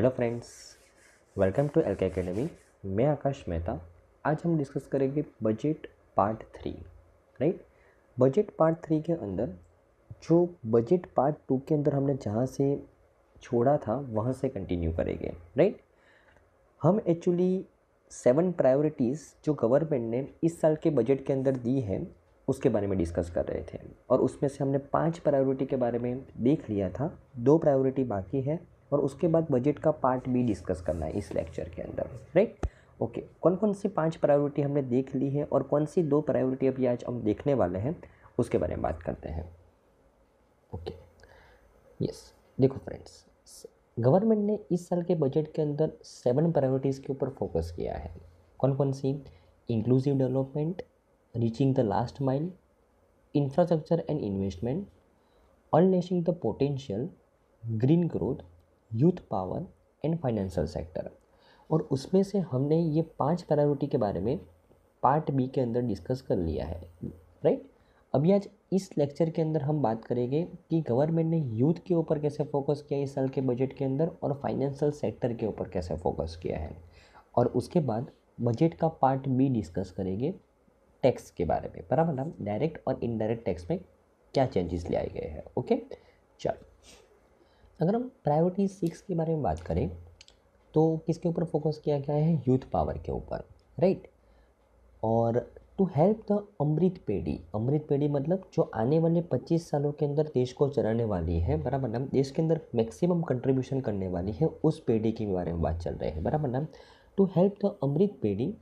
Hello friends welcome to L K academy मैं आकाश मेहता आज हम डिस्कस करेंगे budget part three right budget part three के अंदर जो बजट पार्ट टू के अंदर हमने जहाँ से छोड़ा था वहाँ से कंटिन्यू करेंगे राइट हम एक्चुअली सेवन प्रायोरिटीज़ जो गवर्नमेंट ने इस साल के बजट के अंदर दी है उसके बारे में डिस्कस कर रहे थे और उसमें से हमने पांच प्रायोरिटी के बारे में देख लिया था दो प्रायोरिटी बाकी है और उसके बाद बजट का पार्ट भी डिस्कस करना है इस लेक्चर के अंदर राइट ओके कौन कौन सी पांच प्रायोरिटी हमने देख ली है और कौन सी दो प्रायोरिटी अभी आज हम देखने वाले हैं उसके बारे में बात करते हैं ओके यस देखो फ्रेंड्स गवर्नमेंट ने इस साल के बजट के अंदर सेवन प्रायोरिटीज़ के ऊपर फोकस किया है कौन कौन सी inclusive development reaching the last mile infrastructure and investment unleashing the potential green growth youth power and financial sector और उसमें से हमने ये पांच प्रायोरिटी के बारे में पार्ट बी के अंदर डिस्कस कर लिया है राइट अभी आज इस लेक्चर के अंदर हम बात करेंगे कि गवर्नमेंट ने यूथ के ऊपर कैसे फोकस किया इस साल के बजट के अंदर और फाइनेंशियल सेक्टर के ऊपर कैसे फोकस किया है और उसके बाद बजट का पार्ट बी डिस्कस करेंगे टैक्स के बारे में बराबर ना डायरेक्ट और इनडायरेक्ट टैक्स में क्या चेंजेस ले आए गए हैं ओके चलो अगर हम प्रायोरिटी सिक्स के बारे में बात करें तो किसके ऊपर फोकस किया गया है यूथ पावर के ऊपर राइट और to help the Amrit Peedhi Amrit Peedhi मतलब जो आने वाले 25 सालों के अंदर देश को चलाने वाली है बराबर ना देश के अंदर मैक्सिमम कंट्रीब्यूशन करने वाली है उस पेढ़ी के बारे में बात चल रही है बराबर नाम to help the Amrit Peedhi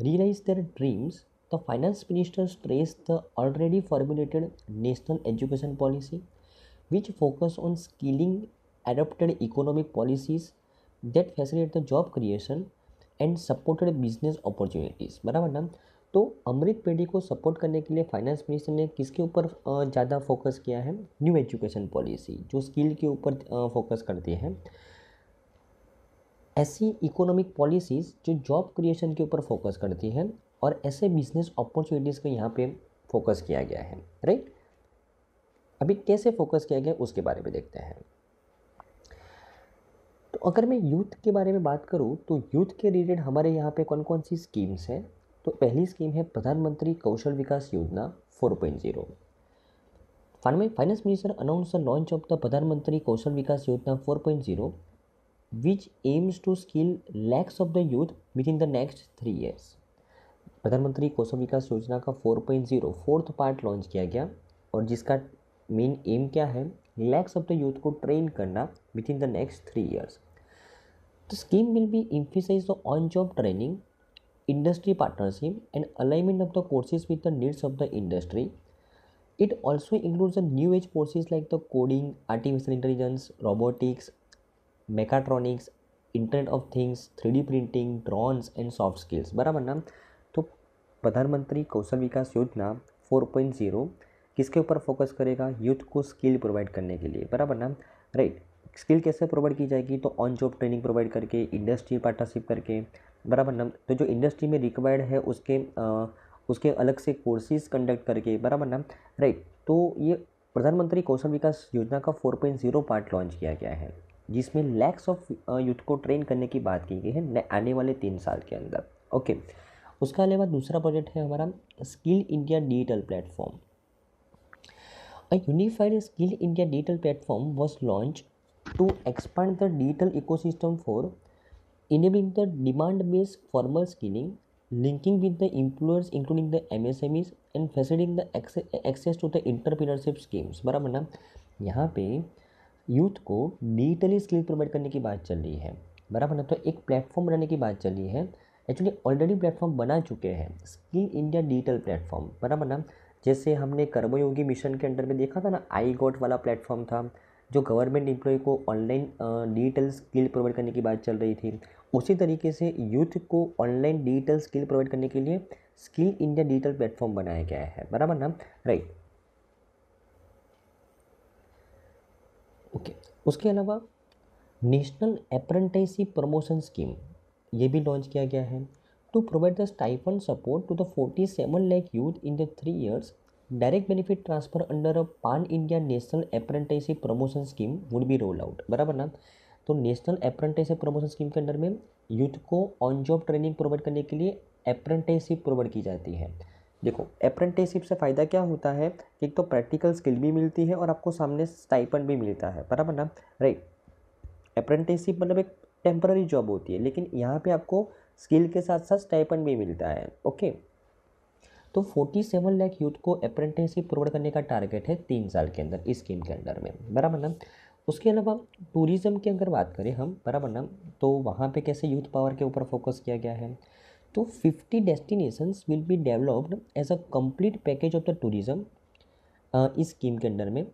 realize their dreams the finance minister stress the already formulated national education policy which focus on skilling adopted economic policies that facilitate the job creation and supported business opportunities बराबर ना तो अमृत पेढ़ी को support करने के लिए finance minister ने किसके ऊपर ज़्यादा फोकस किया है न्यू एजुकेशन पॉलिसी जो स्किल के ऊपर फोकस करती है ऐसी इकोनॉमिक पॉलिसीज़ जो जॉब क्रिएशन के ऊपर फोकस करती हैं और ऐसे बिजनेस अपॉर्चुनिटीज़ को यहाँ पे फोकस किया गया है राइट अभी कैसे फोकस किया गया उसके बारे में देखते हैं अगर मैं यूथ के बारे में बात करूँ तो यूथ के रिलेटेड हमारे यहाँ पे कौन कौन सी स्कीम्स हैं तो पहली स्कीम है प्रधानमंत्री Kaushal Vikas Yojana four point zero finance minister announce the launch of the Pradhan Mantri Kaushal Vikas Yojana four point zero which aims to skill lakhs of the youth within the next three years Pradhan Mantri Kaushal Vikas Yojana का four point zero fourth part launch किया गया और जिसका main aim क्या है lakhs of the youth को train करना within the next three years The scheme will be emphasized on job training, industry partnership, and alignment of the courses with the needs of the industry. It also includes the new age courses like the coding, artificial intelligence, robotics, mechatronics, internet of things three D printing drones and soft skills बराबर ना तो प्रधानमंत्री Kaushal Vikas Yojana four point zero किसके ऊपर focus करेगा youth को skill provide करने के लिए बराबर ना राइट right. स्किल कैसे प्रोवाइड की जाएगी तो ऑन जॉब ट्रेनिंग प्रोवाइड करके इंडस्ट्री पार्टनरशिप करके बराबर ना तो जो इंडस्ट्री में रिक्वायर्ड है उसके आ, उसके अलग से कोर्सेज कंडक्ट करके बराबर ना राइट तो ये प्रधानमंत्री कौशल विकास योजना का 4.0 पार्ट लॉन्च किया गया है जिसमें लैक्स ऑफ यूथ को ट्रेन करने की बात की गई है आने वाले तीन साल के अंदर ओके उसका अलावा दूसरा प्रोजेक्ट है हमारा skill India digital platform unified skill India digital platform Platform launch to expand the digital ecosystem for enabling the demand based formal skilling, linking with the employers, including the MSMEs, and facilitating the access, access to the entrepreneurship schemes. बराबर ना यहाँ पे youth को digitally skill provide करने की बात चल रही है बराबर ना तो एक प्लेटफॉर्म बनाने की बात चल रही है एक्चुअली ऑलरेडी प्लेटफॉर्म बना चुके हैं स्किल इंडिया डिजिटल प्लेटफॉर्म बराबर ना जैसे हमने कर्मयोगी मिशन के अंडर में देखा था ना आई गॉट वाला प्लेटफॉर्म था जो गवर्नमेंट एम्प्लॉय को ऑनलाइन डिजिटल स्किल प्रोवाइड करने की बात चल रही थी उसी तरीके से यूथ को ऑनलाइन डिजिटल स्किल प्रोवाइड करने के लिए स्किल इंडिया डिजिटल प्लेटफॉर्म बनाया गया है बराबर ना राइट ओके okay. उसके अलावा नेशनल अप्रेंटिसशिप प्रमोशन स्कीम ये भी लॉन्च किया गया है to provide the stipend support to the forty seven lakh youth in the three years direct benefit transfer under pan India national national promotion scheme would be roll out बराबर ना तो national apprenticeship promotion scheme के under में youth को on job training provide करने के लिए अप्रेंटाइसिप provide की जाती है देखो अप्रेंटिसशिप से फ़ायदा क्या होता है कि एक तो प्रैक्टिकल स्किल भी मिलती है और आपको सामने स्टाइपन भी मिलता है बराबर ना राइट अप्रेंटिसशिप मतलब एक टेम्पररी जॉब होती है लेकिन यहाँ पे आपको स्किल के साथ साथ स्टाइपन भी मिलता है ओके तो 47 लाख यूथ को अप्रेंटिसशिप प्रोवाइड करने का टारगेट है तीन साल के अंदर इस स्कीम के अंडर में बराबर ना उसके अलावा टूरिज़्म की अगर बात करें हम बराबर ना तो वहाँ पे कैसे यूथ पावर के ऊपर फोकस किया गया है तो 50 destinations will be developed as a complete package of the tourism इस स्कीम के अंडर में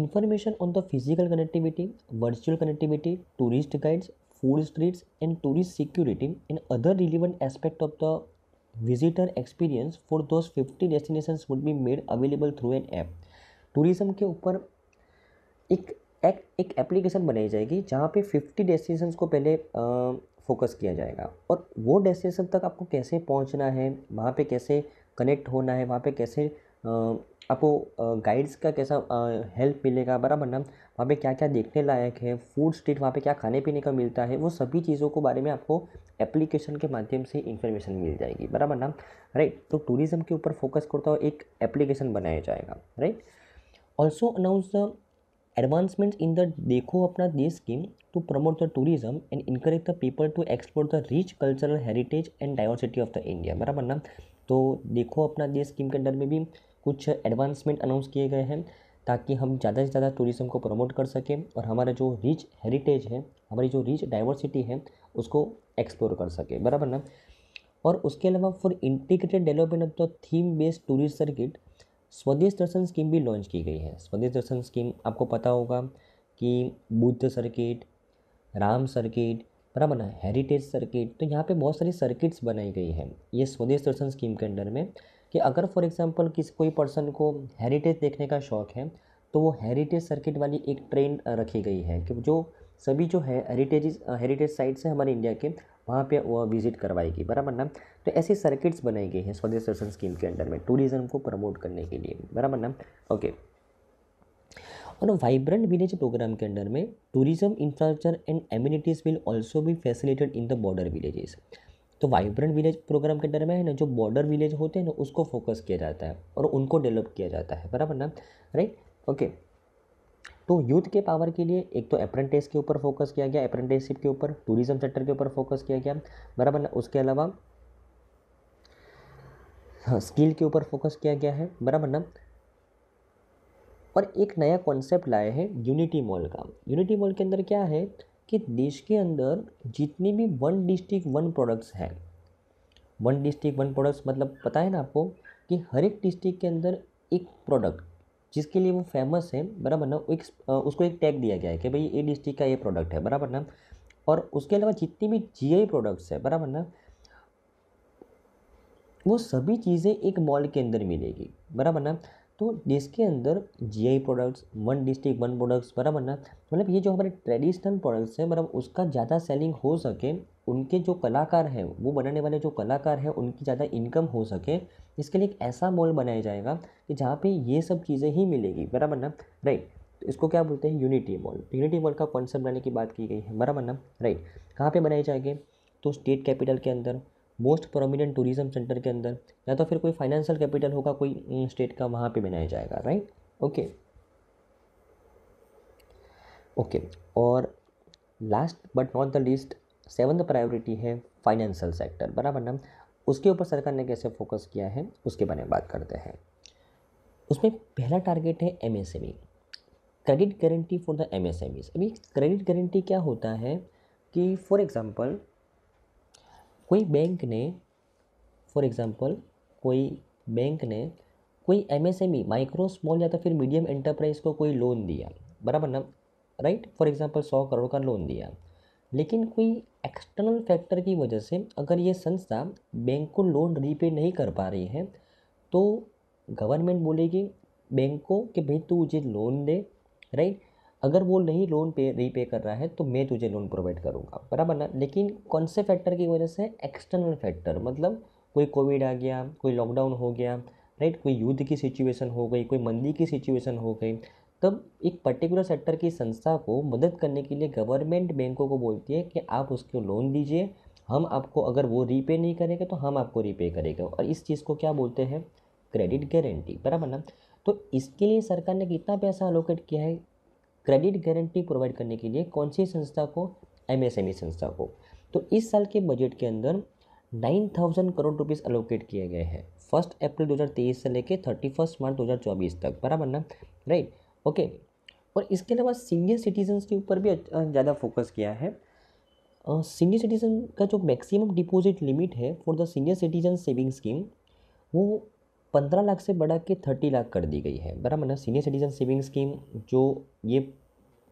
information on the physical connectivity virtual connectivity tourist guides food streets and tourist security and other relevant aspect of the visitor experience for those fifty destination would be made available through an app tourism के ऊपर एक एक एक application बनाई जाएगी जहाँ पे fifty destination को पहले फोकस किया जाएगा और वो डेस्टिनेशन तक आपको कैसे पहुँचना है वहाँ पे कैसे कनेक्ट होना है वहाँ पे कैसे आपको गाइड्स का कैसा हेल्प मिलेगा बराबर ना वहाँ पे क्या क्या देखने लायक है फूड स्ट्रीट वहाँ पे क्या खाने पीने का मिलता है वो सभी चीज़ों को बारे में आपको एप्लीकेशन के माध्यम से इन्फॉर्मेशन मिल जाएगी बराबर ना राइट तो टूरिज़्म के ऊपर फोकस करता हुआ एक एप्लीकेशन बनाया जाएगा right also announce the advancements in the Dekho Apna Desh scheme to promote the tourism and encourage the people to explore the rich cultural heritage and diversity of the India बराबर ना तो देखो अपना देश स्कीम के अंडर में भी कुछ एडवांसमेंट अनाउंस किए गए हैं ताकि हम ज़्यादा से ज़्यादा टूरिज़्म को प्रमोट कर सकें और हमारा जो रिच हेरिटेज है हमारी जो रिच डाइवर्सिटी है उसको एक्सप्लोर कर सके बराबर ना और उसके अलावा for integrated development of the theme based tourist circuit Swadesh Darshan scheme भी लॉन्च की गई है स्वदेश दर्शन स्कीम आपको पता होगा कि बुद्ध सर्किट राम सर्किट बराबर ना हेरिटेज सर्किट तो यहाँ पे बहुत सारी सर्किट्स बनाई गई हैं ये स्वदेश दर्शन स्कीम के अंडर में कि अगर फॉर एग्ज़ाम्पल किसी कोई पर्सन को हेरिटेज देखने का शौक़ है तो वो हेरिटेज सर्किट वाली एक ट्रेन रखी गई है कि जो सभी जो है हेरिटेज हेरिटेज साइट्स हैं हमारे इंडिया के वहाँ पे वह विज़िट करवाएगी बराबर ना तो ऐसी सर्किट्स बनाई गई हैं स्वदेश दर्शन स्कीम के अंडर में टूरिज़्म को प्रमोट करने के लिए बराबर ना ओके और वाइब्रेंट विलेज प्रोग्राम के अंडर में tourism infrastructure and amenities will also be facilitated in the border villages तो वाइब्रेंट विलेज प्रोग्राम के अंदर में है ना जो बॉर्डर विलेज होते हैं ना उसको फोकस किया जाता है और उनको डेवलप किया जाता है बराबर ना राइट ओके तो यूथ के पावर के लिए एक तो अप्रेंटिस के ऊपर फोकस किया गया अप्रेंटिसशिप के ऊपर टूरिज्म सेक्टर के ऊपर फोकस किया गया बराबर ना उसके अलावा हाँ स्किल के ऊपर फोकस किया गया है बराबर ना और एक नया कॉन्सेप्ट लाए हैं यूनिटी मॉल का यूनिटी मॉल के अंदर क्या है कि देश के अंदर जितनी भी वन डिस्ट्रिक्ट वन प्रोडक्ट्स हैं वन डिस्ट्रिक्ट वन प्रोडक्ट्स मतलब पता है ना आपको कि हर एक डिस्ट्रिक्ट के अंदर एक प्रोडक्ट जिसके लिए वो फेमस है बराबर ना एक उसको एक टैग दिया गया है कि भाई ये डिस्ट्रिक्ट का ये प्रोडक्ट है बराबर ना और उसके अलावा जितनी भी जीआई प्रोडक्ट्स है बराबर ना वो सभी चीज़ें एक मॉल के अंदर मिलेगी बराबर ना तो देश के अंदर GI products one district one products बराबर ना मतलब ये जो हमारे ट्रेडिशनल प्रोडक्ट्स हैं मतलब उसका ज़्यादा सेलिंग हो सके उनके जो कलाकार हैं वो बनाने वाले जो कलाकार हैं उनकी ज़्यादा इनकम हो सके इसके लिए एक ऐसा मॉल बनाया जाएगा कि जहाँ पे ये सब चीज़ें ही मिलेगी बराबर ना राइट तो इसको क्या बोलते हैं यूनिटी मॉल यूनिटी मॉल का कॉन्सेप्ट बनाने की बात की गई है बराबर ना राइट कहाँ पर बनाए जाएंगे तो स्टेट कैपिटल के अंदर मोस्ट प्रोमिनेंट टूरिज़म सेंटर के अंदर या तो फिर कोई फाइनेंशियल कैपिटल होगा कोई स्टेट का वहाँ पे बनाया जाएगा राइट ओके ओके और last but not the least seven priority है फाइनेंशियल सेक्टर बराबर ना उसके ऊपर सरकार ने कैसे फोकस किया है उसके बारे में बात करते हैं उसमें पहला टारगेट है M S M E credit guarantee for the M S M अभी क्रेडिट गारंटी क्या होता है कि फॉर एग्ज़ाम्पल कोई बैंक ने फॉर एग्ज़ाम्पल कोई बैंक ने कोई एमएसएमई माइक्रो स्मॉल या तो फिर मीडियम एंटरप्राइज को कोई लोन दिया बराबर ना राइट फॉर एग्ज़ाम्पल सौ करोड़ का लोन दिया लेकिन कोई एक्सटर्नल फैक्टर की वजह से अगर ये संस्था बैंक को लोन रीपे नहीं कर पा रही है तो गवर्नमेंट बोलेगी बैंक को कि भाई तू मुझे लोन दे राइट अगर वो नहीं लोन पे रीपे कर रहा है तो मैं तुझे लोन प्रोवाइड करूँगा बराबर ना लेकिन कौन से फैक्टर की वजह से एक्सटर्नल फैक्टर मतलब कोई कोविड आ गया कोई लॉकडाउन हो गया राइट कोई युद्ध की सिचुएशन हो गई कोई मंदी की सिचुएशन हो गई तब एक पर्टिकुलर सेक्टर की संस्था को मदद करने के लिए गवर्नमेंट बैंकों को बोलती है कि आप उसको लोन दीजिए हम आपको अगर वो रीपे नहीं करेंगे तो हम आपको रीपे करेंगे और इस चीज़ को क्या बोलते हैं क्रेडिट गारंटी बराबर ना तो इसके लिए सरकार ने कितना पैसा अलोकेट किया है क्रेडिट गारंटी प्रोवाइड करने के लिए कौन सी संस्था को एम संस्था को तो इस साल के बजट के अंदर nine thousand crore rupees allocate किए गए हैं फर्स्ट अप्रैल 2023 से लेके थर्टी फर्स्ट मार्च 2024 तक बराबर ना राइट ओके और इसके अलावा सीनियर सिटीजन्स के ऊपर भी ज़्यादा फोकस किया है सीनियर सिटीज़न का जो मैक्सिमम डिपॉजिट लिमिट है for the senior citizen saving scheme वो पंद्रह लाख से बढ़ा के थर्टी लाख कर दी गई है बराबर ना सीनियर सिटीजन सेविंग स्कीम जो ये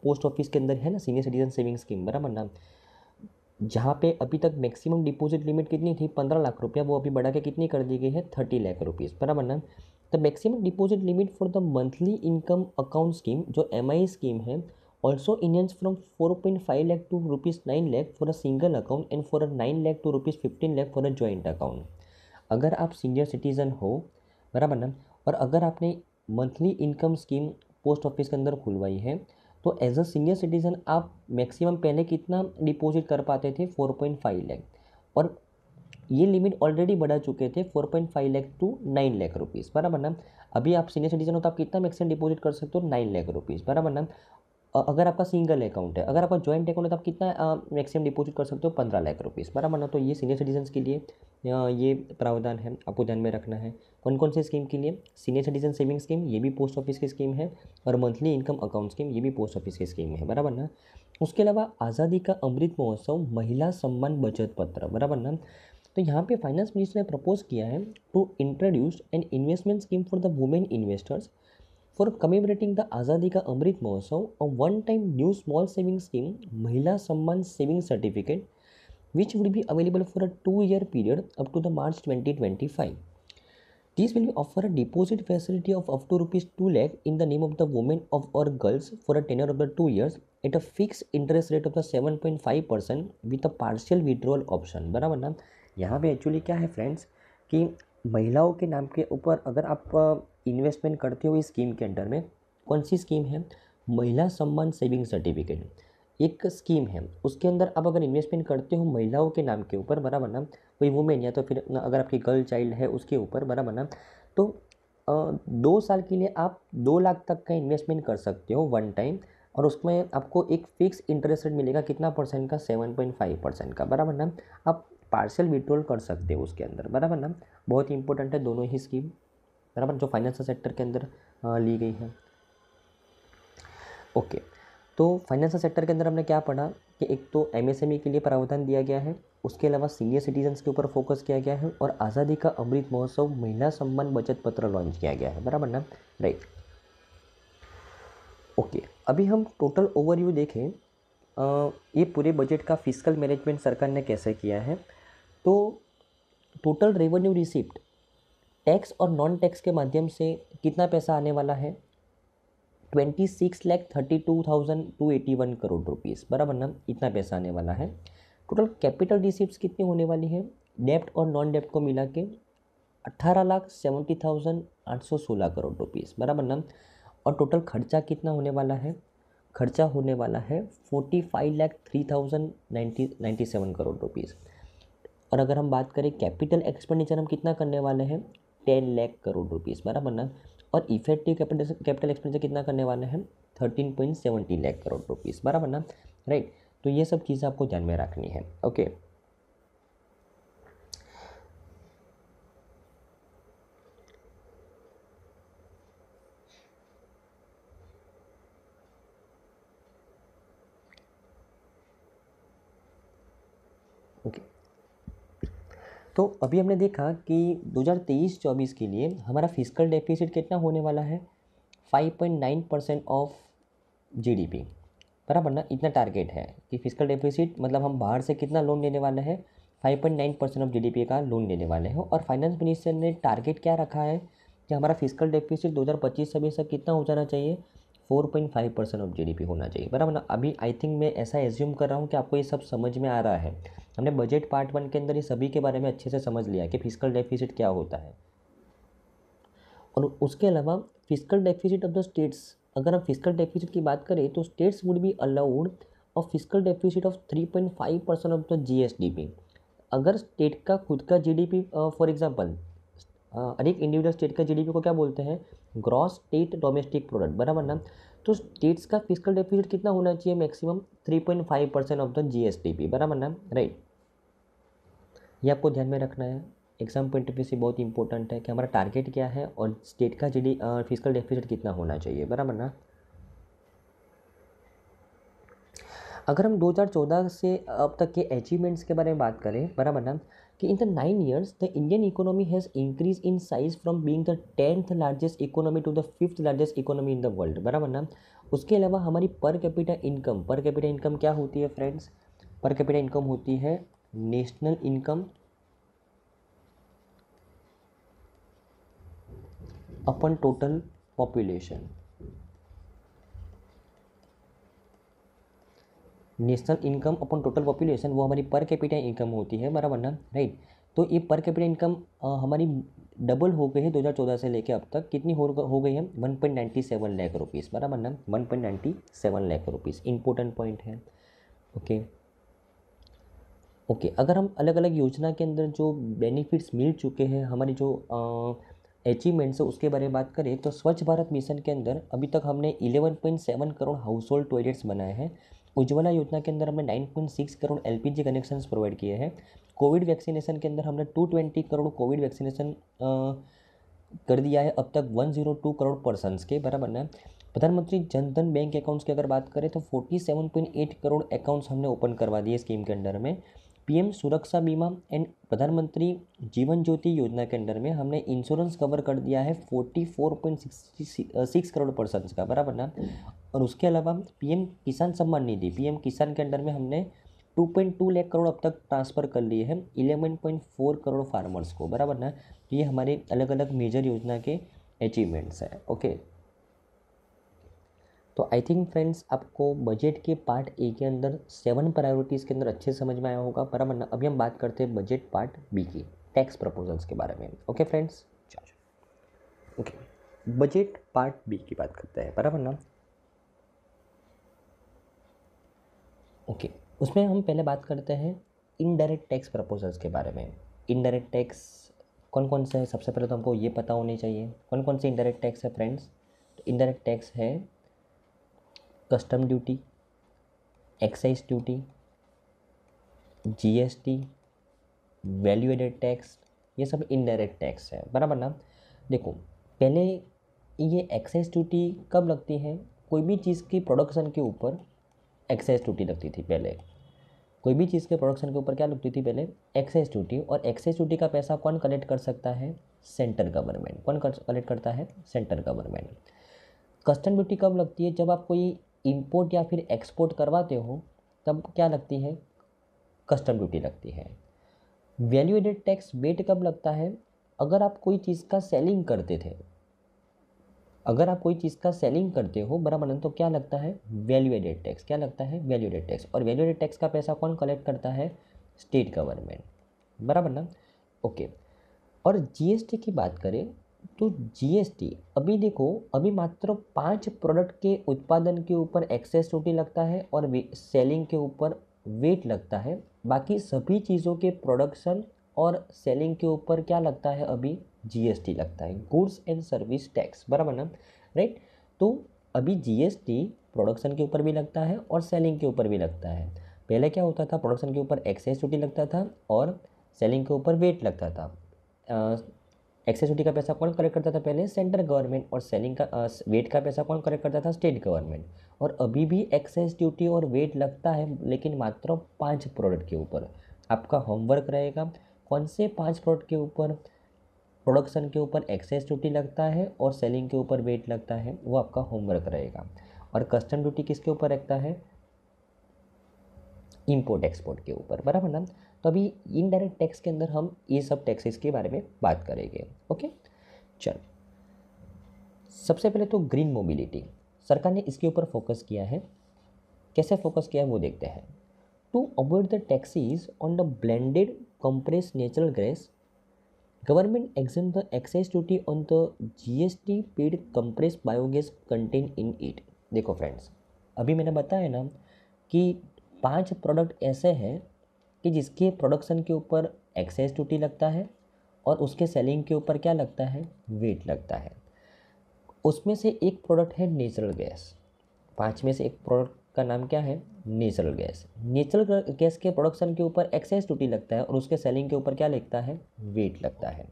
पोस्ट ऑफिस के अंदर है ना सीनियर सिटीजन सेविंग स्कीम बराबर ना जहाँ पे अभी तक मैक्सिमम डिपॉजिट लिमिट कितनी थी पंद्रह लाख रुपया वो अभी बढ़ा के कितनी कर दी गई है थर्टी लाख रुपीज़ बराबर ना the maximum deposit limit for the monthly income account scheme जो एम स्कीम है ऑल्सो इंडियंस from four point five lakh to rupees nine lakh for a single account and for a nine lakh to rupees fifteen lakh for a joint account अगर आप senior citizen हो बराबर ना और अगर आपने monthly income scheme post office के अंदर खुलवाई है तो एज अ सीनियर सिटीज़न आप मैक्सिमम पहले कितना डिपॉजिट कर पाते थे फोर पॉइंट फाइव लैख और ये लिमिट ऑलरेडी बढ़ा चुके थे four point five lakh to nine lakh rupees बराबर ना अभी आप सीनियर सिटीजन हो तो आप कितना मैक्सिमम डिपॉजिट कर सकते हो नाइन लाख रुपीज़ बराबर ना अगर आपका सिंगल अकाउंट है अगर आपका ज्वाइंट अकाउंट है तो आप कितना मैक्सिमम डिपॉजिट कर सकते हो पंद्रह लाख रुपीज़ बराबर ना तो ये सीनियर सिटीजन के लिए ये प्रावधान है आपको ध्यान में रखना है कौन कौन से स्कीम के लिए सीनियर सिटीजन सेविंग स्कीम ये भी पोस्ट ऑफिस की स्कीम है और मंथली इनकम अकाउंट स्कीम ये भी पोस्ट ऑफिस की स्कीम है बराबर ना उसके अलावा आज़ादी का अमृत महोत्सव महिला सम्मान बचत पत्र बराबर ना तो यहाँ पे फाइनेंस मिनिस्टर ने प्रपोज किया है to introduce an investment scheme for the women investors for commemorating the Azadi ka Amrit Mahotsav a one time new small saving scheme Mahila Samman saving certificate which would be available for a two year period up to the March twenty twenty five this will be offer a deposit facility of up to rupees two lakh in the name of the women of और girls for a tenure of the two years at a fix interest rate of the seven point five percent with a partial withdrawal option बराबर ना यहाँ पे actually क्या है friends कि महिलाओं के नाम के ऊपर अगर आप इन्वेस्टमेंट करते हो इस स्कीम के अंडर में कौन सी स्कीम है महिला सम्मान सेविंग सर्टिफिकेट एक स्कीम है उसके अंदर आप अगर इन्वेस्टमेंट करते हो महिलाओं के नाम के ऊपर बराबर ना कोई वुमेन या तो फिर अगर आपकी गर्ल चाइल्ड है उसके ऊपर बराबर ना तो दो साल के लिए आप दो लाख तक का इन्वेस्टमेंट कर सकते हो वन टाइम और उसमें आपको एक फिक्स इंटरेस्ट रेट मिलेगा कितना परसेंट का सेवन पॉइंट फाइव परसेंट का बराबर ना आप पार्सल विड्रॉल कर सकते हो उसके अंदर बराबर ना बहुत ही इंपॉर्टेंट है दोनों ही स्कीम बराबर जो फाइनेंशियल सेक्टर के अंदर ली गई है ओके तो फाइनेंशियल सेक्टर के अंदर हमने क्या पढ़ा कि एक तो एमएसएमई e के लिए प्रावधान दिया गया है उसके अलावा सीनियर सिटीजन्स के ऊपर फोकस किया गया है और आज़ादी का अमृत महोत्सव महिला सम्मान बचत पत्र लॉन्च किया गया है बराबर ना राइट ओके अभी हम टोटल ओवरव्यू देखें आ, ये पूरे बजट का फिजिकल मैनेजमेंट सरकार ने कैसे किया है तो टोटल रेवेन्यू रिसिप्ट टैक्स और नॉन टैक्स के माध्यम से कितना पैसा आने वाला है twenty six lakh thirty two thousand two eighty one crore rupees बराबर ना इतना पैसा आने वाला है टोटल कैपिटल रिसिप्ट कितनी होने वाली है डेप्ट और नॉन डेप्ट को मिला के अट्ठारह लाख सेवेंटी थाउजेंड आठ सौ सोलह करोड़ रुपीज़ बराबर ना और टोटल खर्चा कितना होने वाला है खर्चा होने वाला है forty five lakh three thousand ninety ninety seven crore rupees और अगर हम बात करें कैपिटल एक्सपेंडिचर हम कितना करने वाले हैं टेन लैख करोड़ रुपीज़ बराबर ना और इफेक्टिव कैपिटल एक्सपेंडिचर कितना करने वाले हैं thirteen point seventy lakh crore rupees बराबर ना राइट तो ये सब चीज़ें आपको ध्यान में रखनी है ओके तो अभी हमने देखा कि 2023-24 के लिए हमारा फिजिकल डेफिसिट कितना होने वाला है 5.9 परसेंट ऑफ जीडीपी बराबर ना इतना टारगेट है कि फिजिकल डेफिसिट मतलब हम बाहर से कितना लोन लेने वाले हैं 5.9 परसेंट ऑफ जीडीपी का लोन लेने वाले हैं और फाइनेंस मिनिस्टर ने टारगेट क्या रखा है कि हमारा फिजिकल डेफिसिट दो हज़ार अभी तक कितना हो जाना चाहिए 4.5 फाइव परसेंट ऑफ जी होना चाहिए बराबर ना अभी आई थिंक मैं ऐसा एज्यूम कर रहा हूँ कि आपको ये सब समझ में आ रहा है हमने बजट पार्ट वन के अंदर ये सभी के बारे में अच्छे से समझ लिया कि फिजिकल डेफिसिट क्या होता है और उसके अलावा physical deficit of the states अगर हम फिजिकल डेफिसिट की बात करें तो स्टेट्स वुड बी अलाउड और physical deficit of three point five percent of the G S D P अगर स्टेट का खुद का G D P for example हर एक इंडिविजुअल स्टेट का जी डी पी को क्या बोलते हैं ग्रॉस स्टेट डोमेस्टिक प्रोडक्ट बराबर ना तो स्टेट्स का फिजिकल डेफिसिट कितना होना चाहिए maximum three point five percent of the G S T P बराबर ना राइट ये आपको ध्यान में रखना है एग्जाम पॉइंट ऑफ व्यू से बहुत इंपॉर्टेंट है कि हमारा टारगेट क्या है और स्टेट का जी फिजिकल डेफिसिट कितना होना चाहिए बराबर ना अगर हम 2014 से अब तक के अचीवमेंट्स के बारे में बात करें बराबर ना कि in the nine years the Indian economy has increase in size from being the tenth largest economy to the fifth largest economy in the world बराबर ना उसके अलावा हमारी per capita income per capita income क्या होती है friends per capita income होती है national income upon total population national income upon total population वो हमारी पर कैपिटा इनकम होती है बराबर ना राइट तो ये पर कैपिटा इनकम हमारी डबल हो गई है 2014 से लेकर अब तक कितनी हो हो गई है 1.97 लाख रुपीस बराबर ना 1.97 लाख रुपीस इंपॉर्टेंट पॉइंट है ओके ओके अगर हम अलग अलग योजना के अंदर जो बेनिफिट्स मिल चुके हैं हमारी जो अचीवमेंट्स है उसके बारे में बात करें तो स्वच्छ भारत मिशन के अंदर अभी तक हमने 11.7 करोड़ हाउस होल्ड टॉयलेट्स बनाए हैं उज्ज्वला योजना के अंदर हमने 9.6 करोड़ एलपीजी कनेक्शंस प्रोवाइड किए हैं कोविड वैक्सीनेशन के अंदर हमने 220 करोड़ कोविड वैक्सीनेशन कर दिया है अब तक 102 करोड़ पर्सनस के बराबर ना प्रधानमंत्री जनधन बैंक अकाउंट्स की अगर बात करें तो 47.8 करोड़ अकाउंट्स हमने ओपन करवा दिए स्कीम के अंडर में पीएम सुरक्षा बीमा एंड प्रधानमंत्री जीवन ज्योति योजना के अंडर में हमने इंश्योरेंस कवर कर दिया है forty four point six crore person का बराबर ना और उसके अलावा पीएम किसान सम्मान निधि पीएम किसान के अंडर में हमने 2.2 लाख करोड़ अब तक ट्रांसफ़र कर लिए हैं 11.4 करोड़ फार्मर्स को बराबर ना तो ये हमारे अलग अलग मेजर योजना के अचीवमेंट्स हैं ओके तो आई थिंक फ्रेंड्स आपको बजट के पार्ट ए के अंदर सेवन प्रायोरिटीज़ के अंदर अच्छे समझ में आया होगा पर हम अभी हम बात करते हैं बजट पार्ट बी की टैक्स प्रपोजल्स के बारे में ओके फ्रेंड्स चलो ओके बजट पार्ट बी की बात करते हैं बराबर ना ओके उसमें हम पहले बात करते हैं इनडायरेक्ट टैक्स प्रपोजल्स के बारे में इनडायरेक्ट टैक्स कौन कौन से है सबसे पहले तो हमको ये पता होने चाहिए कौन कौन से इनडायरेक्ट टैक्स तो है फ्रेंड्स तो इनडायरेक्ट टैक्स है custom duty excise duty GST value added tax ये सब इनडायरेक्ट टैक्स है बराबर ना देखो पहले ये एक्साइज ड्यूटी कब लगती है कोई भी चीज़ की प्रोडक्शन के ऊपर एक्साइज ड्यूटी लगती थी पहले कोई भी चीज़ के प्रोडक्शन के ऊपर क्या लगती थी पहले एक्साइज ड्यूटी और एक्साइज ड्यूटी का पैसा कौन कलेक्ट कर सकता है सेंटर गवर्नमेंट कौन कलेक्ट करता है सेंटर गवर्नमेंट कस्टम ड्यूटी कब लगती है जब आप कोई इंपोर्ट या फिर एक्सपोर्ट करवाते हो तब क्या लगती है कस्टम ड्यूटी लगती है वैल्यू एडेड टैक्स वेट कब लगता है अगर आप कोई चीज़ का सेलिंग करते थे अगर आप कोई चीज़ का सेलिंग करते हो बराबर तो क्या लगता है वैल्यू एडेड टैक्स क्या लगता है वैल्यू एडेड टैक्स और वैल्यू एडेड टैक्स का पैसा कौन कलेक्ट करता है स्टेट गवर्नमेंट बराबर ना ओके और जीएसटी की बात करें तो जीएसटी अभी देखो अभी मात्र पाँच प्रोडक्ट के उत्पादन के ऊपर एक्सेस ड्यूटी लगता है और सेलिंग के ऊपर वेट लगता है बाकी सभी चीज़ों के प्रोडक्शन और सेलिंग के ऊपर क्या लगता है अभी जीएसटी लगता है गुड्स एंड सर्विस टैक्स बराबर ना राइट तो अभी जीएसटी प्रोडक्शन के ऊपर भी लगता है और सेलिंग के ऊपर भी लगता है पहले क्या होता था प्रोडक्शन के ऊपर एक्सेस ड्यूटी लगता था और सेलिंग के ऊपर वेट लगता था ड्यूटी का पैसा कौन कलेक्ट करता था पहले सेंट्रल गवर्नमेंट और सेलिंग का वेट का पैसा कौन कलेक्ट करता था स्टेट गवर्नमेंट और अभी भी एक्सेस ड्यूटी और वेट लगता है लेकिन मात्र पाँच प्रोडक्ट के ऊपर आपका होमवर्क रहेगा कौन से पाँच प्रोडक्ट के ऊपर प्रोडक्शन के ऊपर एक्सेस ड्यूटी लगता है और सेलिंग के ऊपर वेट लगता है वो आपका होमवर्क रहेगा और कस्टम ड्यूटी किसके ऊपर लगता है इम्पोर्ट एक्सपोर्ट के ऊपर बराबर ना तो अभी इनडायरेक्ट टैक्स के अंदर हम ये सब टैक्सेस के बारे में बात करेंगे ओके चल सबसे पहले तो ग्रीन मोबिलिटी सरकार ने इसके ऊपर फोकस किया है कैसे फोकस किया है वो देखते हैं to avoid the taxes on the blended compress natural gas government exempt the excise duty on the GST paid compress biogas contain in it देखो फ्रेंड्स अभी मैंने बताया ना कि पांच प्रोडक्ट ऐसे हैं कि जिसके प्रोडक्शन के ऊपर एक्साइज ड्यूटी लगता है और उसके सेलिंग के ऊपर क्या लगता है वेट लगता है उसमें से एक प्रोडक्ट है नेचुरल गैस पाँच में से एक प्रोडक्ट का नाम क्या है नेचुरल गैस नेचुरल गैस के प्रोडक्शन के ऊपर एक्साइज ड्यूटी लगता है और उसके सेलिंग के ऊपर क्या लगता है वेट लगता है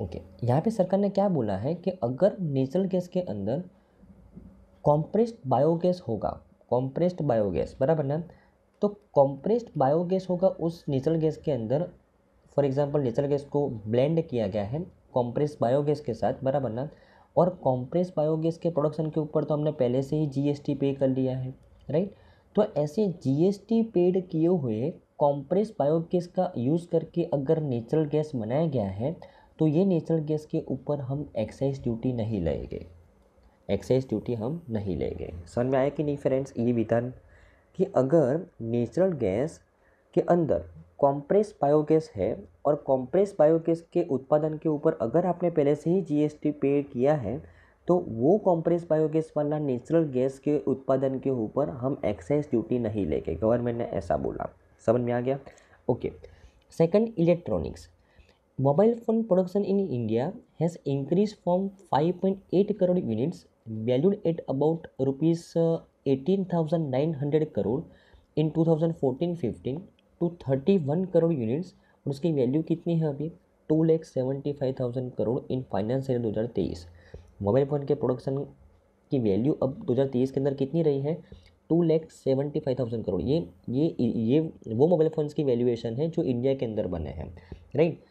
ओके okay. यहाँ पे सरकार ने क्या बोला है कि अगर नेचुरल गैस के अंदर कॉम्प्रेस्ड बायोगैस होगा कॉम्प्रेस्ड बायोगैस बराबर ना तो कंप्रेस्ड बायोगैस होगा उस नेचुरल गैस के अंदर फॉर एग्जांपल नेचुरल गैस को ब्लेंड किया गया है कंप्रेस बायोगैस के साथ बराबर ना और कंप्रेस बायोगैस के प्रोडक्शन के ऊपर तो हमने पहले से ही जी पे कर लिया है राइट तो ऐसे जी पेड किए हुए कॉम्प्रेस बायोगैस का यूज़ करके अगर नेचुरल गैस बनाया गया है तो ये नेचुरल गैस के ऊपर हम एक्साइज ड्यूटी नहीं लेंगे एक्साइज ड्यूटी हम नहीं लेंगे समझ में आया कि नहीं फ्रेंड्स ये विधान कि अगर नेचुरल गैस के अंदर कॉम्प्रेस बायोगैस है और कॉम्प्रेस बायोगैस के उत्पादन के ऊपर अगर आपने पहले से ही जीएसटी पे किया है तो वो कॉम्प्रेस बायोगैस वाला नेचुरल गैस के उत्पादन के ऊपर हम एक्साइज ड्यूटी नहीं लेंगे गवर्नमेंट ने ऐसा बोला समझ में आ गया okay second electronics mobile phone production in India has increase from 5.8 crore units valued at about rupees 18,900 crore in 2014-15 to 31 crore units और उसकी वैल्यू कितनी है अभी two lakh seventy five thousand crore in finance year दो हज़ार तेईस मोबाइल फ़ोन के प्रोडक्शन की वैल्यू अब दो हज़ार तेईस के अंदर कितनी रही है two lakh seventy five thousand crore ये ये ये वो मोबाइल फ़ोन्स की वैल्यूएशन है जो इंडिया के अंदर बने हैं right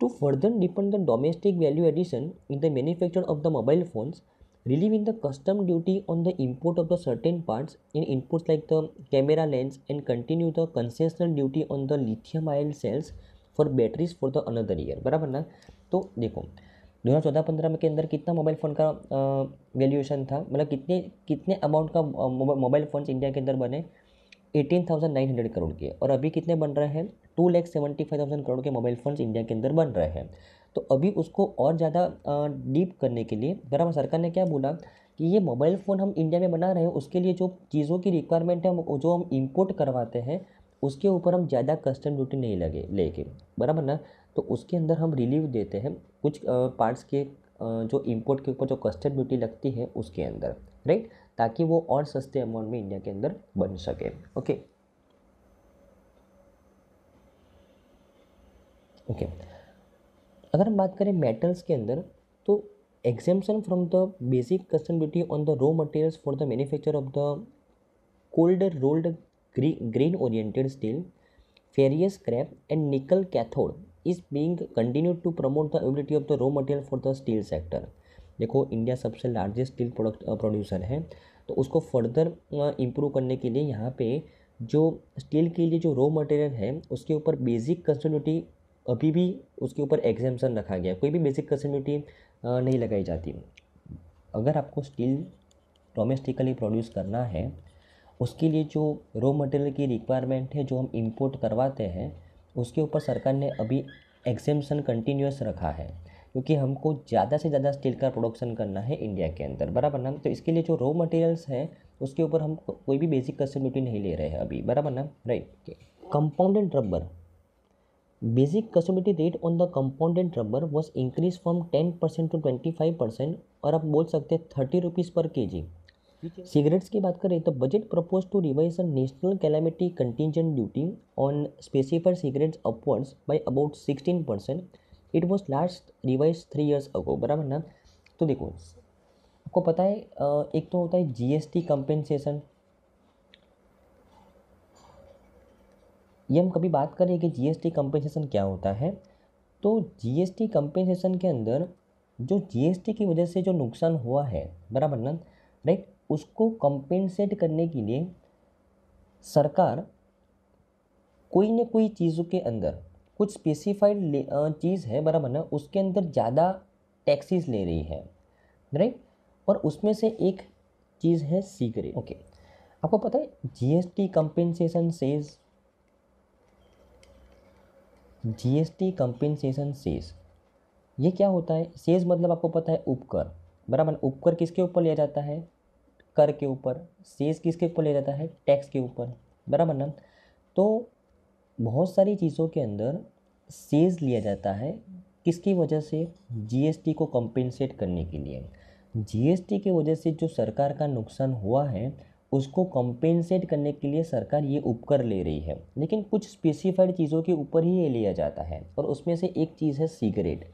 to further depend the domestic value addition in the manufacture of the mobile phones relieve in the custom duty on the import of the certain parts in inputs like the camera lens and continue the concessional duty on the lithium ion cells for batteries for the another year बराबर ना तो देखो दो हज़ार चौदह पंद्रह में के अंदर कितना मोबाइल फ़ोन का वैल्यूएशन था मतलब कितने कितने अमाउंट का मोबाइल फ़ोन्स इंडिया के अंदर बने eighteen thousand nine hundred crore के और अभी कितने बन रहे हैं two lakh seventy five thousand crore के मोबाइल फ़ोन्स इंडिया के अंदर बन रहे हैं तो अभी उसको और ज़्यादा डीप करने के लिए बराबर सरकार ने क्या बोला कि ये मोबाइल फ़ोन हम इंडिया में बना रहे हैं उसके लिए जो चीज़ों की रिक्वायरमेंट है जो हम इम्पोर्ट करवाते हैं उसके ऊपर हम ज़्यादा कस्टम ड्यूटी नहीं लगे लेके बराबर ना तो उसके अंदर हम रिलीव देते हैं कुछ पार्ट्स के जो इम्पोर्ट के ऊपर जो कस्टम ड्यूटी लगती है उसके अंदर राइट ताकि वो और सस्ते अमाउंट में इंडिया के अंदर बन सके ओके ओके अगर हम बात करें मेटल्स के अंदर तो exemption from the basic custom duty on the raw materials for the manufacture of the cold rolled green oriented steel ferrous scrap and nickel cathode is being continue to promote the ability of the raw material for the steel sector देखो India सबसे largest steel product producer है तो उसको further improve करने के लिए यहाँ पे जो स्टील के लिए जो रॉ मटेरियल है उसके ऊपर बेसिक कंस्टिट्यूटी अभी भी उसके ऊपर एग्जामेशन रखा गया कोई भी बेसिक कस्टम्यूटी नहीं लगाई जाती अगर आपको स्टील डोमेस्टिकली प्रोड्यूस करना है उसके लिए जो रॉ मटेरियल की रिक्वायरमेंट है जो हम इंपोर्ट करवाते हैं उसके ऊपर सरकार ने अभी एग्जेम्सन कंटिन्यूस रखा है क्योंकि हमको ज़्यादा से ज़्यादा स्टील का प्रोडक्शन करना है इंडिया के अंदर बराबर ना तो इसके लिए जो रॉ मटेरियल्स हैं उसके ऊपर हम कोई भी बेसिक कस्टम्यूटी नहीं ले रहे हैं अभी बराबर ना right compounded rubber basic customs rate on the compounded rubber was increase from ten percent to twenty five percent और आप बोल सकते हैं थर्टी रुपीज़ पर के जी सिगरेट्स की बात करें तो budget propose to revise a national calamity contingent duty on specified cigarettes upwards by about sixteen percent it was last revise three years ago बराबर ना तो देखो आपको पता है एक तो होता है जी एस टी कंपेंसेशन ये हम कभी बात करें कि जीएसटी कंपेंसेशन क्या होता है तो जीएसटी कंपेंसेशन के अंदर जो जीएसटी की वजह से जो नुकसान हुआ है बराबर ना राइट उसको कंपेंसेट करने के लिए सरकार कोई ना कोई चीज़ों के अंदर कुछ स्पेसिफाइड चीज़ है बराबर ना उसके अंदर ज़्यादा टैक्सीज ले रही है राइट और उसमें से एक चीज़ है सीकरेट ओके आपको पता है GST compensation cess GST compensation cess ये क्या होता है सेस मतलब आपको पता है उपकर बराबर उपकर किसके ऊपर लिया जाता है कर के ऊपर सेस किसके ऊपर लिया जाता है टैक्स के ऊपर बराबर ना तो बहुत सारी चीज़ों के अंदर सेज लिया जाता है किसकी वजह से जीएसटी को कंपेंसेट करने के लिए जीएसटी की वजह से जो सरकार का नुकसान हुआ है उसको कंपेंसेट करने के लिए सरकार ये उपकर ले रही है लेकिन कुछ स्पेसिफाइड चीज़ों के ऊपर ही ये लिया जाता है और उसमें से एक चीज़ है सिगरेट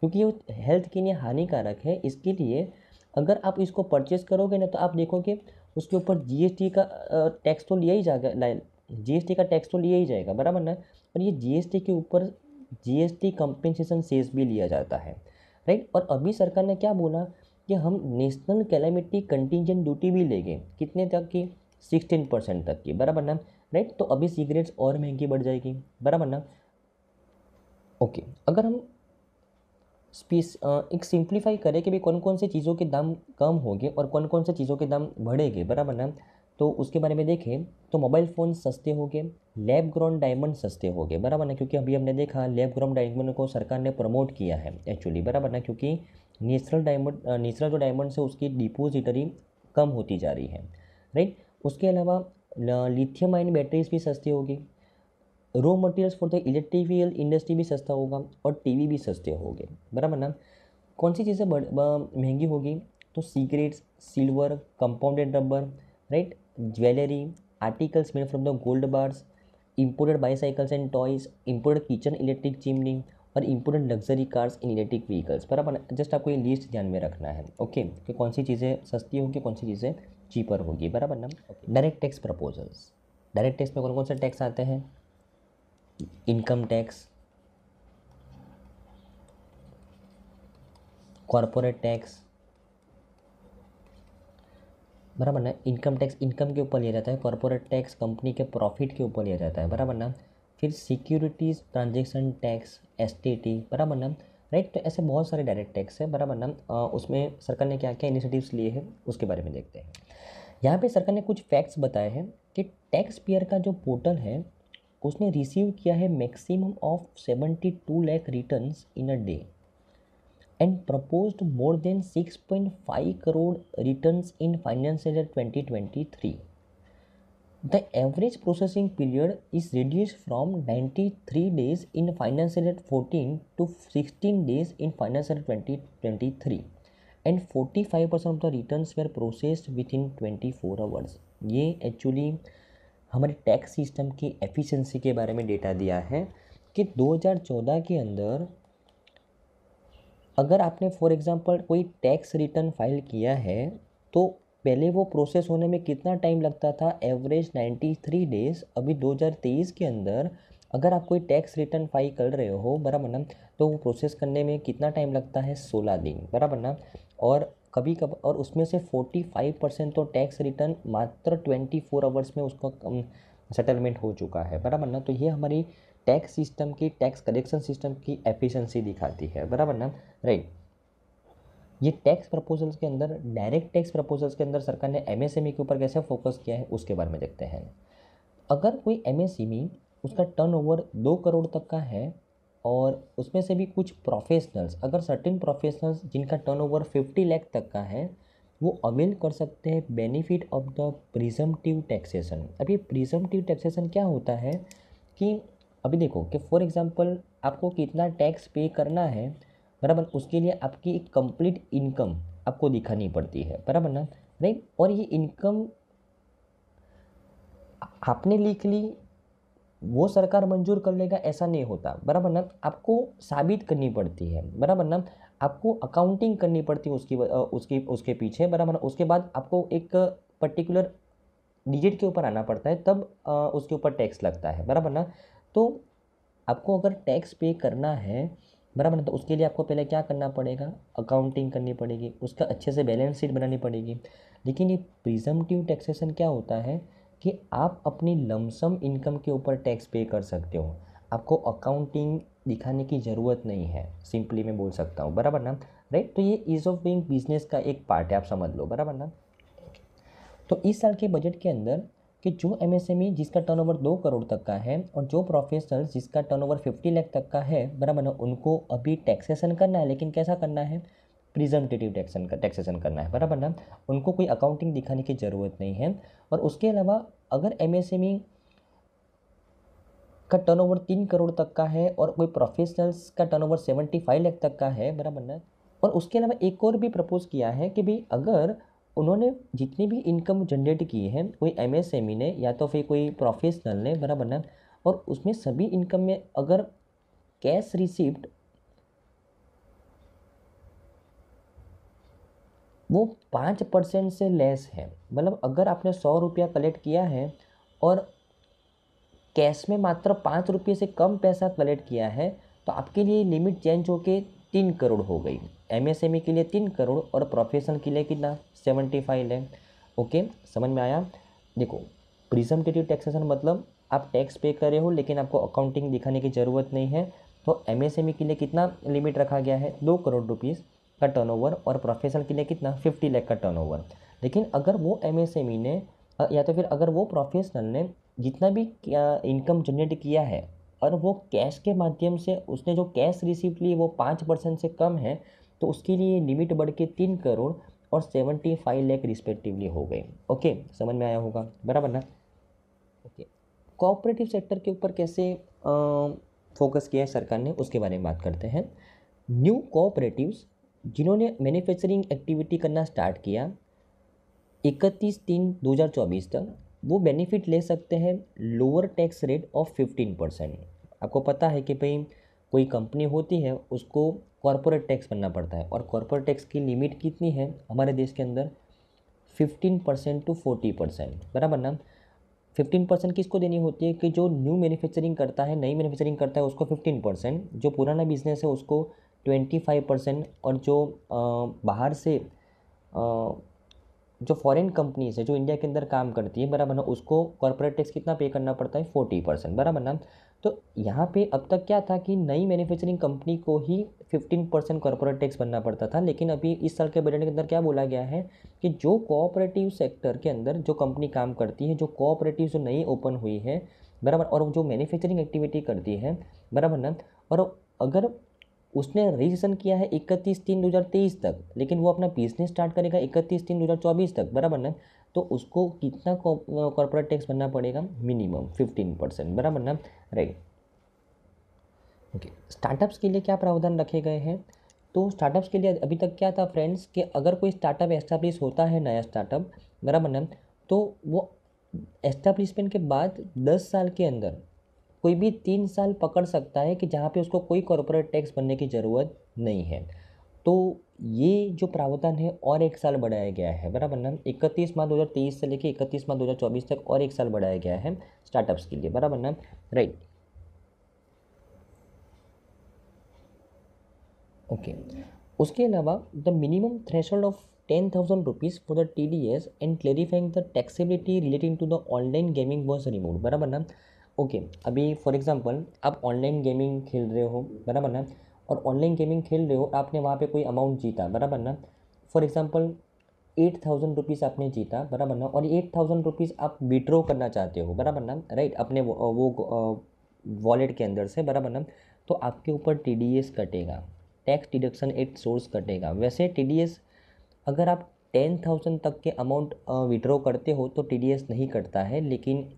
क्योंकि ये हेल्थ के लिए हानिकारक है इसके लिए अगर आप इसको परचेस करोगे ना तो आप देखोगे उसके ऊपर जीएसटी का टैक्स तो लिया ही जाएगा जीएसटी का टैक्स तो लिया ही जाएगा बराबर ना और ये जीएसटी के ऊपर जीएसटी कंपेंसेशन सेस भी लिया जाता है राइट और अभी सरकार ने क्या बोला कि हम नेशनल कैलामिटी कंटिजन ड्यूटी भी लेंगे कितने तक की सिक्सटीन परसेंट तक की बराबर ना राइट तो अभी सिगरेट्स और महंगी बढ़ जाएगी बराबर ना ओके अगर हम स्पीस एक सिंप्लीफाई करें कि भाई कौन कौन से चीज़ों के दाम कम हो गए और कौन कौन से चीज़ों के दाम बढ़ेंगे बराबर ना तो उसके बारे में देखें तो मोबाइल फ़ोन सस्ते हो गए लैब ग्राउंड डायमंड सस्ते हो गए बराबर ना क्योंकि अभी हमने देखा लैब ग्राउंड डायमंड को सरकार ने प्रमोट किया है एक्चुअली बराबर ना क्योंकि नेचुरल डायमंड नेचुरल जो डायमंड है उसकी डिपोजिटरी कम होती जा रही है राइट उसके अलावा लिथियम आयन बैटरीज भी सस्ती होगी raw materials for the electrical industry भी सस्ता होगा और टीवी भी सस्ते होंगे बराबर ना कौन सी चीज़ें महंगी होगी तो cigarettes silver compounded rubber right jewellery articles made from the gold bars imported bicycles and toys imported kitchen electric chimney और important luxury cars in electric vehicles पर अपन जस्ट आपको ये लिस्ट ध्यान में रखना है ओके कि कौन सी चीज़ें सस्ती होंगी कौन सी चीज़ें चीपर होगी बराबर ना direct tax proposals direct tax में कौन कौन से टैक्स आते हैं इनकम टैक्स कॉरपोरेट टैक्स बराबर ना इनकम टैक्स इनकम के ऊपर लिया जाता है कॉरपोरेट टैक्स कंपनी के प्रॉफिट के ऊपर लिया जाता है बराबर ना फिर securities transaction tax S T T बराबर ना राइट तो ऐसे बहुत सारे डायरेक्ट टैक्स है बराबर ना उसमें सरकार ने क्या क्या इनिशिएटिव्स लिए हैं उसके बारे में देखते हैं यहाँ पे सरकार ने कुछ फैक्ट्स बताए हैं कि टैक्स पेयर का जो पोर्टल है उसने रिसीव किया है maximum of seventy two lakh return in a day and propose more than six point five crore return in financial year twenty twenty three the average processing period is reduce from ninety three days in financial year fourteen to sixteen days in financial twenty twenty three and forty five percent of the return were processed within twenty four hours ये actually हमारे tax system की efficiency के बारे में data दिया है कि दो हज़ार चौदह के अंदर अगर आपने फॉर एग्जाम्पल कोई टैक्स रिटर्न फाइल किया है तो पहले वो प्रोसेस होने में कितना टाइम लगता था एवरेज 93 डेज़ अभी 2023 के अंदर अगर आप कोई टैक्स रिटर्न फाइल कर रहे हो बराबर ना तो वो प्रोसेस करने में कितना टाइम लगता है सोलह दिन बराबर ना और कभी कब और उसमें से फोर्टी फाइव परसेंट तो टैक्स रिटर्न मात्र ट्वेंटी फोर आवर्स में उसका सेटलमेंट हो चुका है बराबर ना तो ये हमारी टैक्स सिस्टम की टैक्स कलेक्शन सिस्टम की एफिशेंसी दिखाती है बराबर ना राइट ये टैक्स प्रपोजल्स के अंदर डायरेक्ट टैक्स प्रपोजल्स के अंदर सरकार ने एमएसएमई e के ऊपर कैसे फोकस किया है उसके बारे में देखते हैं अगर कोई एमएसएमई e उसका टर्नओवर दो करोड़ तक का है और उसमें से भी कुछ प्रोफेशनल्स अगर सर्टिन प्रोफेशनल्स जिनका टर्न ओवर फिफ्टी लैख तक का है वो अवेल कर सकते हैं benefit of the presumptive taxation अभी ये प्रिजम्पटिव टैक्सेशन क्या होता है कि अभी देखो कि फॉर एग्ज़ाम्पल आपको कितना टैक्स पे करना है बराबर उसके लिए आपकी एक कंप्लीट इनकम आपको दिखानी पड़ती है बराबर ना राइट और ये इनकम आपने लिख ली वो सरकार मंजूर कर लेगा ऐसा नहीं होता बराबर ना आपको साबित करनी पड़ती है बराबर ना आपको अकाउंटिंग करनी पड़ती है उसकी उसकी उसके पीछे बराबर ना उसके बाद आपको एक पर्टिकुलर डिजिट के ऊपर आना पड़ता है तब उसके ऊपर टैक्स लगता है बराबर ना तो आपको अगर टैक्स पे करना है बराबर ना तो उसके लिए आपको पहले क्या करना पड़ेगा अकाउंटिंग करनी पड़ेगी उसका अच्छे से बैलेंस शीट बनानी पड़ेगी लेकिन ये प्रिजमटिव टैक्सेशन क्या होता है कि आप अपनी लमसम इनकम के ऊपर टैक्स पे कर सकते हो आपको अकाउंटिंग दिखाने की ज़रूरत नहीं है सिंपली मैं बोल सकता हूँ बराबर ना राइट तो ये ईज़ ऑफ डूइंग बिजनेस का एक पार्ट है आप समझ लो बराबर ना तो इस साल के बजट के अंदर कि जो एमएसएमई e जिसका टर्नओवर दो करोड़ तक का है और जो प्रोफेशनल जिसका टर्नओवर फिफ्टी लैख तक का है बराबर ना उनको अभी टैक्सेशन करना है लेकिन कैसा करना है प्रिजेंटेटिव टैक्सन का टैक्सेशन करना है बराबर ना उनको कोई अकाउंटिंग दिखाने की ज़रूरत नहीं है और उसके अलावा अगर एम e का टर्नओवर तीन करोड़ तक का है और कोई प्रोफेशनल्स का टर्नओवर सेवेंटी फाइव लैख तक का है बराबर ना और उसके अलावा एक और भी प्रपोज किया है कि भाई अगर उन्होंने जितनी भी इनकम जनरेट की है कोई एम e ने या तो फिर कोई प्रोफेशनल ने बराबर ना और उसमें सभी इनकम में अगर कैश रिसिप्ट वो पाँच परसेंट से लेस है मतलब अगर आपने सौ रुपया कलेक्ट किया है और कैश में मात्र पाँच रुपये से कम पैसा कलेक्ट किया है तो आपके लिए लिमिट चेंज होकर तीन करोड़ हो गई एमएसएमई e के लिए तीन करोड़ और प्रोफेशनल के लिए कितना सेवेंटी फाइव है ओके समझ में आया देखो प्रिजमटेटिव टैक्सेशन मतलब आप टैक्स पे कर रहे हो लेकिन आपको अकाउंटिंग दिखाने की ज़रूरत नहीं है तो एमएसएमई e के लिए कितना लिमिट रखा गया है दो करोड़ रुपीज़ का टर्नओवर और प्रोफेशनल के लिए कितना फिफ्टी लैख का टर्न लेकिन अगर वो एम e ने या तो फिर अगर वो प्रोफेशनल ने जितना भी इनकम जनरेट किया है और वो कैश के माध्यम से उसने जो कैश रिसीव ली वो पाँच परसेंट से कम है तो उसके लिए लिमिट बढ़ के तीन करोड़ और सेवेंटी फाइव लैख रिस्पेक्टिवली हो गए ओके समझ में आया होगा बराबर ना ओके कोऑपरेटिव सेक्टर के ऊपर कैसे फोकस किया है सरकार ने उसके बारे में बात करते हैं न्यू कोऑपरेटिव्स जिन्होंने मैन्युफैक्चरिंग एक्टिविटी करना स्टार्ट किया इकतीस तीन दो हज़ार चौबीस तक वो बेनिफिट ले सकते हैं lower tax rate of fifteen percent आपको पता है कि भाई कोई कंपनी होती है उसको कॉरपोरेट टैक्स बनना पड़ता है और कॉरपोरेट टैक्स की लिमिट कितनी है हमारे देश के अंदर fifteen percent to forty percent बराबर ना फिफ्टीन परसेंट किसको देनी होती है कि जो न्यू मैन्युफैक्चरिंग करता है नई मैन्युफैक्चरिंग करता है उसको फिफ्टीन परसेंट जो पुराना बिजनेस है उसको ट्वेंटी फाइव परसेंट और जो आ, बाहर से आ, जो फॉरेन कंपनीज है जो इंडिया के अंदर काम करती है बराबर ना उसको कॉर्पोरेट टैक्स कितना पे करना पड़ता है फोर्टी परसेंट बराबर ना तो यहाँ पे अब तक क्या था कि नई मैन्युफैक्चरिंग कंपनी को ही 15 परसेंट कॉरपोरेट टैक्स बनना पड़ता था लेकिन अभी इस साल के बजट के अंदर क्या बोला गया है कि जो कोऑपरेटिव सेक्टर के अंदर जो कंपनी काम करती है जो कोऑपरेटिव जो नई ओपन हुई है बराबर और जो मैन्युफैक्चरिंग एक्टिविटी करती है बराबर न और अगर उसने रजिस्ट्रेशन किया है इकतीस तीन दो हज़ार तेईस तक लेकिन वो अपना बिजनेस स्टार्ट करेगा इकतीस तीन दो हज़ार चौबीस तक बराबर ना तो उसको कितना कॉर्पोरेट टैक्स भरना पड़ेगा मिनिमम फिफ्टीन परसेंट बराबर ना राइट ओके स्टार्टअप्स के लिए क्या प्रावधान रखे गए हैं तो स्टार्टअप्स के लिए अभी तक क्या था फ्रेंड्स कि अगर कोई स्टार्टअप एस्टाब्लिश होता है नया स्टार्टअप बराबर ना तो वो एस्टाब्लिशमेंट के बाद दस साल के अंदर कोई भी तीन साल पकड़ सकता है कि जहाँ पे उसको कोई कॉरपोरेट टैक्स भरने की ज़रूरत नहीं है तो ये जो प्रावधान है और एक साल बढ़ाया गया है बराबर ना इकतीस मार्च तेईस से लेकर इकतीस मार्च चौबीस तक और एक साल बढ़ाया गया है स्टार्टअप्स के लिए बराबर ना राइट ओके उसके अलावा the minimum threshold of ten thousand rupees for the T D S and clarifying the taxability relating to the online gaming was remove बराबर ना ओके अभी फॉर एग्जाम्पल आप ऑनलाइन गेमिंग खेल रहे हो बराबर ना और ऑनलाइन गेमिंग खेल रहे हो आपने वहाँ पे कोई अमाउंट जीता बराबर ना for example eight thousand rupees आपने जीता बराबर ना और एट थाउजेंड रुपीज़ आप विड्रॉ करना चाहते हो बराबर ना राइट अपने वो, वो वॉलेट के अंदर से बराबर ना तो आपके ऊपर टी कटेगा टैक्स डिडक्शन एट सोर्स कटेगा वैसे टी अगर आप टेन थाउजेंड तक के अमाउंट विड्रॉ करते हो तो टी नहीं कटता है लेकिन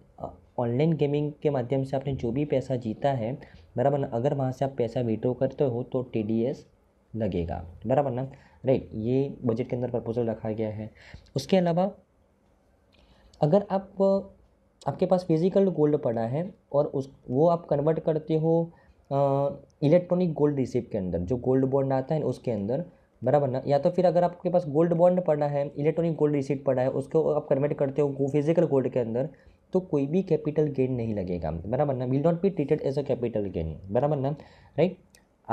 ऑनलाइन गेमिंग के माध्यम से आपने जो भी पैसा जीता है बराबर ना अगर वहाँ से आप पैसा विड्रो करते हो तो टी डी एस लगेगा बराबर ना राइट ये बजट के अंदर प्रपोजल रखा गया है उसके अलावा अगर आप आपके पास फिजिकल गोल्ड पड़ा है और उस वो आप कन्वर्ट करते हो इलेक्ट्रॉनिक गोल्ड रिसिप्ट के अंदर जो गोल्ड बॉन्ड आता है उसके अंदर बराबर ना या तो फिर अगर आपके पास गोल्ड बॉन्ड पड़ा है इलेक्ट्रॉनिक गोल्ड रिसिप्ट पड़ा है उसको आप कन्वर्ट करते हो फिजिकल गोल्ड के अंदर तो कोई भी कैपिटल गेन नहीं लगेगा बराबर ना will not be treated as a capital gain बराबर ना राइट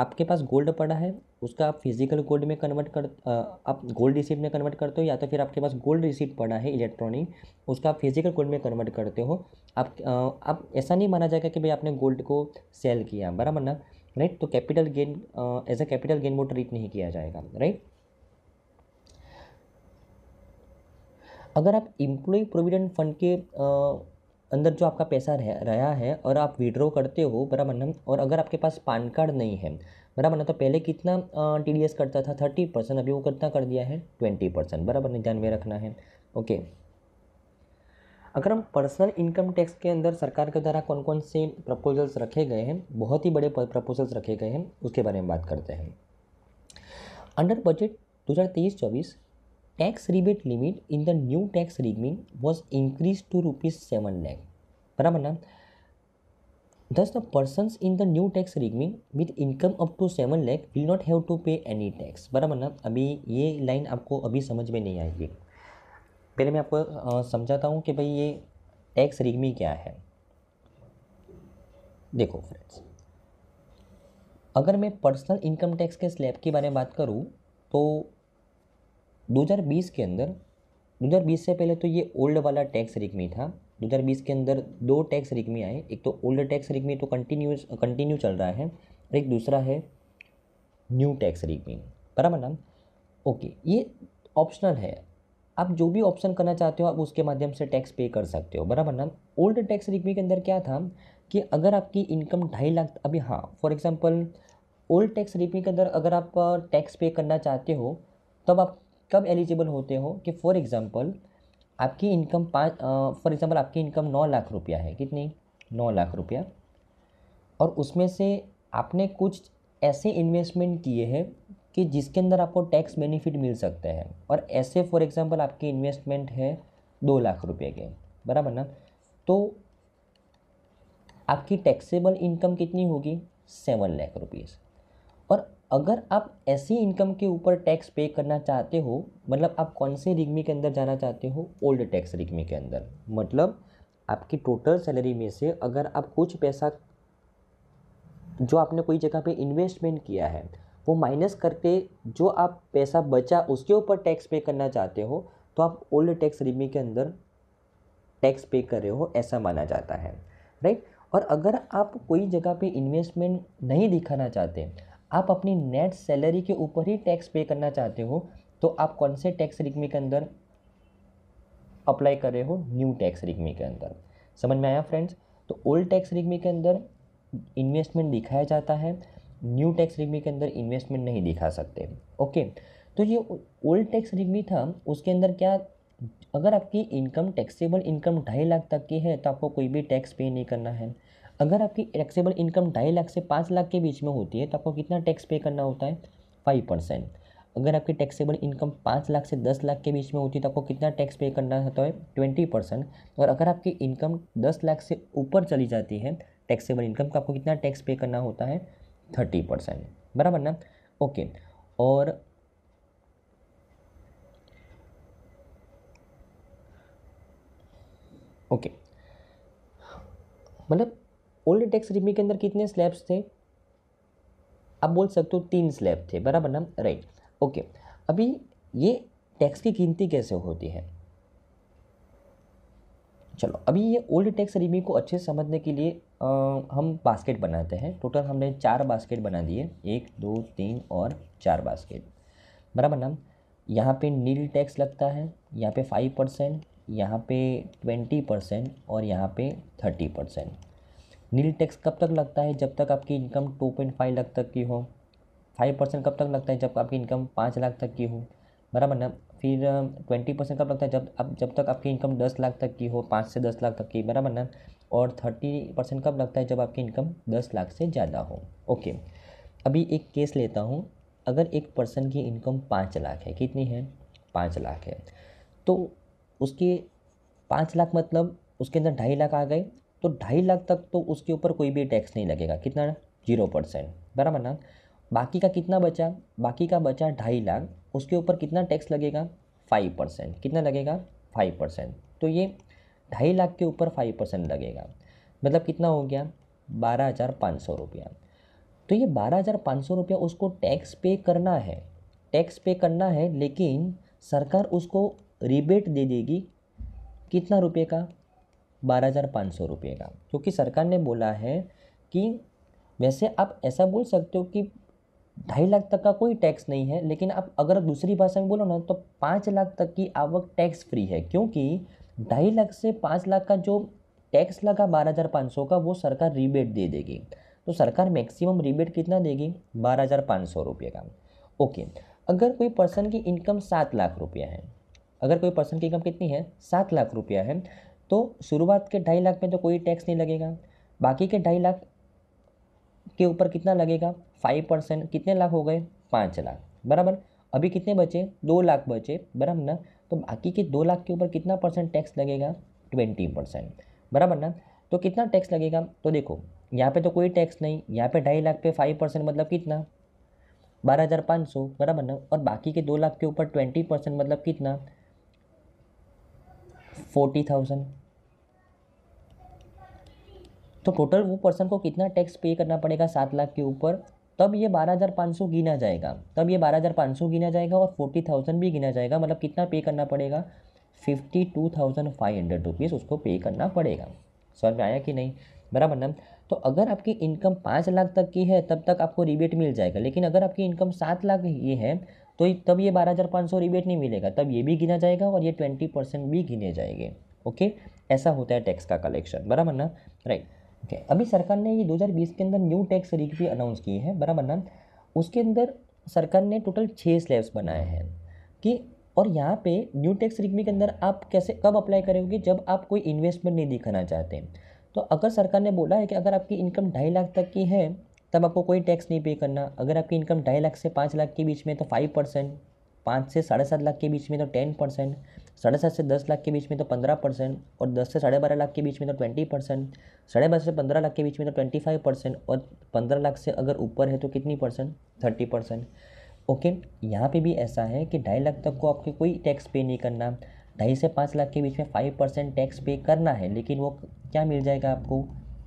आपके पास गोल्ड पड़ा है उसका आप फिजिकल गोल्ड में कन्वर्ट कर आप गोल्ड रिसीट में कन्वर्ट करते हो या तो फिर आपके पास गोल्ड रिसीट पड़ा है इलेक्ट्रॉनिक उसका आप फिजिकल गोल्ड में कन्वर्ट करते हो आप आप ऐसा नहीं माना जाएगा कि भाई आपने गोल्ड को सेल किया बराबर ना राइट तो capital gain as a capital gain वो ट्रीट नहीं किया जाएगा राइट अगर आप इम्प्लॉय प्रोविडेंट फंड के अंदर जो आपका पैसा रह रहा है और आप विड्रॉ करते हो बराबर ना और अगर आपके पास पान कार्ड नहीं है बराबर ना तो पहले कितना टी डी एस करता था थर्टी परसेंट अभी वो कितना कर दिया है ट्वेंटी परसेंट बराबर ना ध्यान में रखना है ओके अगर हम पर्सनल इनकम टैक्स के अंदर सरकार के द्वारा कौन कौन से प्रपोजल्स रखे गए हैं बहुत ही बड़े प्रपोजल्स रखे गए हैं उसके बारे में बात करते हैं अंडर बजट दो हज़ार तेईस चौबीस tax rebate limit in the new tax regime was increased to rupees 7 lakh बराबर ना thus the persons in the new tax regime with income up to 7 lakh will not have to pay any tax बराबर ना अभी ये line आपको अभी समझ में नहीं आएगी पहले मैं आपको समझाता हूँ कि भाई ये टैक्स रिगमी क्या है देखो फ्रेंड्स अगर मैं पर्सनल इनकम टैक्स के स्लैब के बारे में बात करूँ तो 2020 के अंदर 2020 से पहले तो ये ओल्ड वाला टैक्स रिकमी था 2020 के अंदर दो टैक्स रिकमी आए एक तो ओल्ड टैक्स रिकमी तो कंटिन्यू कंटिन्यू चल रहा है और एक दूसरा है न्यू टैक्स रिकमी बराबर नाम ओके ये ऑप्शनल है आप जो भी ऑप्शन करना चाहते हो आप उसके माध्यम से टैक्स पे कर सकते हो बराबर नाम ओल्ड टैक्स रिकमी के अंदर क्या था कि अगर आपकी इनकम ढाई लाख अभी हाँ for example old tax regime के अंदर अगर आप टैक्स uh, पे करना चाहते हो तब आप कब एलिजिबल होते हो कि फॉर एग्ज़ाम्पल आपकी इनकम पाँच फॉर एग्ज़ाम्पल आपकी इनकम नौ लाख रुपया है कितनी नौ लाख रुपया और उसमें से आपने कुछ ऐसे इन्वेस्टमेंट किए हैं कि जिसके अंदर आपको टैक्स बेनिफिट मिल सकता है और ऐसे फॉर एग्ज़ाम्पल आपकी इन्वेस्टमेंट है दो लाख रुपये के बराबर ना तो आपकी टैक्सेबल इनकम कितनी होगी सेवन लाख रुपीज़ और अगर आप ऐसी इनकम के ऊपर टैक्स पे करना चाहते हो मतलब आप कौन से रिग्मी के अंदर जाना चाहते हो ओल्ड टैक्स रिग्मी के अंदर मतलब आपकी टोटल सैलरी में से अगर आप कुछ पैसा जो आपने कोई जगह पे इन्वेस्टमेंट किया है वो माइनस करके जो आप पैसा बचा उसके ऊपर टैक्स पे करना चाहते हो तो आप ओल्ड टैक्स रिग्मी के अंदर टैक्स पे कर रहे हो ऐसा माना जाता है राइट और अगर आप कोई जगह पे इन्वेस्टमेंट नहीं दिखाना चाहते आप अपनी नेट सैलरी के ऊपर ही टैक्स पे करना चाहते हो तो आप कौन से टैक्स रिकमी के अंदर अप्लाई कर रहे हो न्यू टैक्स रिकमी के अंदर समझ में आया फ्रेंड्स तो ओल्ड टैक्स रिकमी के अंदर इन्वेस्टमेंट दिखाया जाता है न्यू टैक्स रिकमी के अंदर इन्वेस्टमेंट नहीं दिखा सकते ओके तो ये ओल्ड टैक्स रिकमी था उसके अंदर क्या अगर आपकी इनकम टैक्सेबल इनकम ढाई लाख तक की है तो आपको कोई भी टैक्स पे नहीं करना है अगर आपकी टैक्सेबल इनकम ढाई लाख से पाँच लाख के बीच में होती है तो आपको कितना टैक्स पे करना होता है फाइव परसेंट अगर आपकी टैक्सेबल इनकम पाँच लाख से दस लाख के बीच में होती है तो आपको कितना टैक्स पे करना होता है ट्वेंटी परसेंट और अगर आपकी इनकम दस लाख से ऊपर चली जाती है टैक्सेबल इनकम का आपको कितना टैक्स पे करना होता है थर्टी परसेंट बराबर ना ओके और ओके मतलब ओल्ड टैक्स रिमी के अंदर कितने स्लैब्स थे आप बोल सकते हो तीन स्लैब थे बराबर ना राइट ओके अभी ये टैक्स की गिनती कैसे होती है चलो अभी ये ओल्ड टैक्स रिमी को अच्छे से समझने के लिए आ, हम बास्केट बनाते हैं टोटल हमने चार बास्केट बना दिए एक दो तीन और चार बास्केट बराबर ना यहाँ पे नील टैक्स लगता है यहाँ पे फाइव परसेंट यहाँ पे ट्वेंटी परसेंट और यहाँ पे थर्टी परसेंट नील टैक्स कब तक लगता है जब तक आपकी income two point five lakh तक की हो फाइव परसेंट कब तक लगता है जब आपकी इनकम पाँच लाख तक की हो बराबर ना फिर ट्वेंटी परसेंट कब लगता है जब अब जब तक आपकी इनकम दस लाख तक की हो पाँच से दस लाख तक की बराबर ना और थर्टी परसेंट कब लगता है जब आपकी इनकम दस लाख से ज़्यादा हो ओके अभी एक केस लेता हूँ अगर एक पर्सन की इनकम पाँच लाख है कितनी है पाँच लाख है तो उसके पाँच लाख मतलब उसके अंदर ढाई लाख आ गए तो ढाई लाख तक तो उसके ऊपर कोई भी टैक्स नहीं लगेगा कितना जीरो परसेंट बराबर ना बाकी का कितना बचा बाकी का बचा ढाई लाख उसके ऊपर कितना टैक्स लगेगा फाइव परसेंट कितना लगेगा फाइव परसेंट तो ये ढाई लाख के ऊपर फाइव परसेंट लगेगा मतलब कितना हो गया बारह हज़ार पाँच सौ रुपया तो ये बारह हज़ार पाँच सौ रुपया उसको टैक्स पे करना है टैक्स पे करना है लेकिन सरकार उसको रिबेट दे देगी कितना रुपये का बारह हज़ार पाँच सौ रुपये का क्योंकि सरकार ने बोला है कि वैसे आप ऐसा बोल सकते हो कि ढाई लाख तक का कोई टैक्स नहीं है लेकिन आप अगर दूसरी भाषा में बोलो ना तो पाँच लाख तक की आवक टैक्स फ्री है क्योंकि ढाई लाख से पाँच लाख का जो टैक्स लगा बारह हज़ार पाँच सौ का वो सरकार रिबेट दे देगी तो सरकार मैक्सिमम रिबेट कितना देगी बारह हज़ार पाँच सौ रुपये का ओके अगर कोई पर्सन की इनकम सात लाख रुपया है अगर कोई पर्सन की इनकम कितनी है सात लाख रुपया है तो शुरुआत के ढाई लाख में तो कोई टैक्स नहीं लगेगा बाकी के ढाई लाख के ऊपर कितना लगेगा फाइव परसेंट कितने लाख हो गए पाँच लाख बराबर अभी कितने बचे दो लाख बचे बराबर ना तो बाकी के दो लाख के ऊपर कितना परसेंट टैक्स लगेगा ट्वेंटी परसेंट बराबर ना तो कितना टैक्स लगेगा तो देखो यहाँ पे तो कोई टैक्स नहीं यहाँ पे ढाई लाख पे फाइव परसेंट मतलब कितना बारह हज़ार पाँच सौ बराबर ना और बाकी के दो लाख के ऊपर ट्वेंटी परसेंट मतलब कितना फोर्टी थाउजेंड तो टोटल वो पर्सन को कितना टैक्स पे करना पड़ेगा सात लाख के ऊपर तब ये बारह हज़ार पाँच सौ गिना जाएगा तब ये बारह हज़ार पाँच सौ गिना जाएगा और फोर्टी थाउजेंड भी गिना जाएगा मतलब कितना पे करना पड़ेगा fifty two thousand five hundred rupees उसको पे करना पड़ेगा समझ में आया कि नहीं बराबर ना तो अगर आपकी इनकम पाँच लाख तक की है तब तक आपको रिबेट मिल जाएगा लेकिन अगर आपकी इनकम सात लाख ये है तो तब ये बारह हज़ार पाँच सौ रिबेट नहीं मिलेगा तब ये भी गिना जाएगा और ये ट्वेंटी परसेंट भी गिने जाएंगे ओके ऐसा होता है टैक्स का कलेक्शन बराबर ना राइट ठीक है अभी सरकार ने ये 2020 के अंदर न्यू टैक्स रिकवरी अनाउंस की है बराबर ना उसके अंदर सरकार ने टोटल छः स्लैब्स बनाए हैं कि और यहाँ पे न्यू टैक्स रिकमी के अंदर आप कैसे कब अप्लाई करोगे जब आप कोई इन्वेस्टमेंट नहीं दिखाना चाहते तो अगर सरकार ने बोला है कि अगर आपकी इनकम ढाई लाख तक की है तब आपको कोई टैक्स नहीं पे करना अगर आपकी इनकम ढाई लाख से पाँच लाख के बीच में तो फाइव परसेंट पाँच से साढ़े सात लाख के बीच में तो टेन परसेंट साढ़े सात से दस लाख के बीच में तो पंद्रह परसेंट और दस से साढ़े बारह लाख के बीच में तो ट्वेंटी परसेंट साढ़े बारह से पंद्रह लाख के बीच में तो ट्वेंटी फाइव परसेंट और पंद्रह लाख से अगर ऊपर है तो कितनी परसेंट थर्टी परसेंट ओके यहाँ पे भी ऐसा है कि ढाई लाख तक को आपके कोई टैक्स पे नहीं करना ढाई से पाँच लाख के बीच में फाइव परसेंट टैक्स पे करना है लेकिन वो क्या मिल जाएगा आपको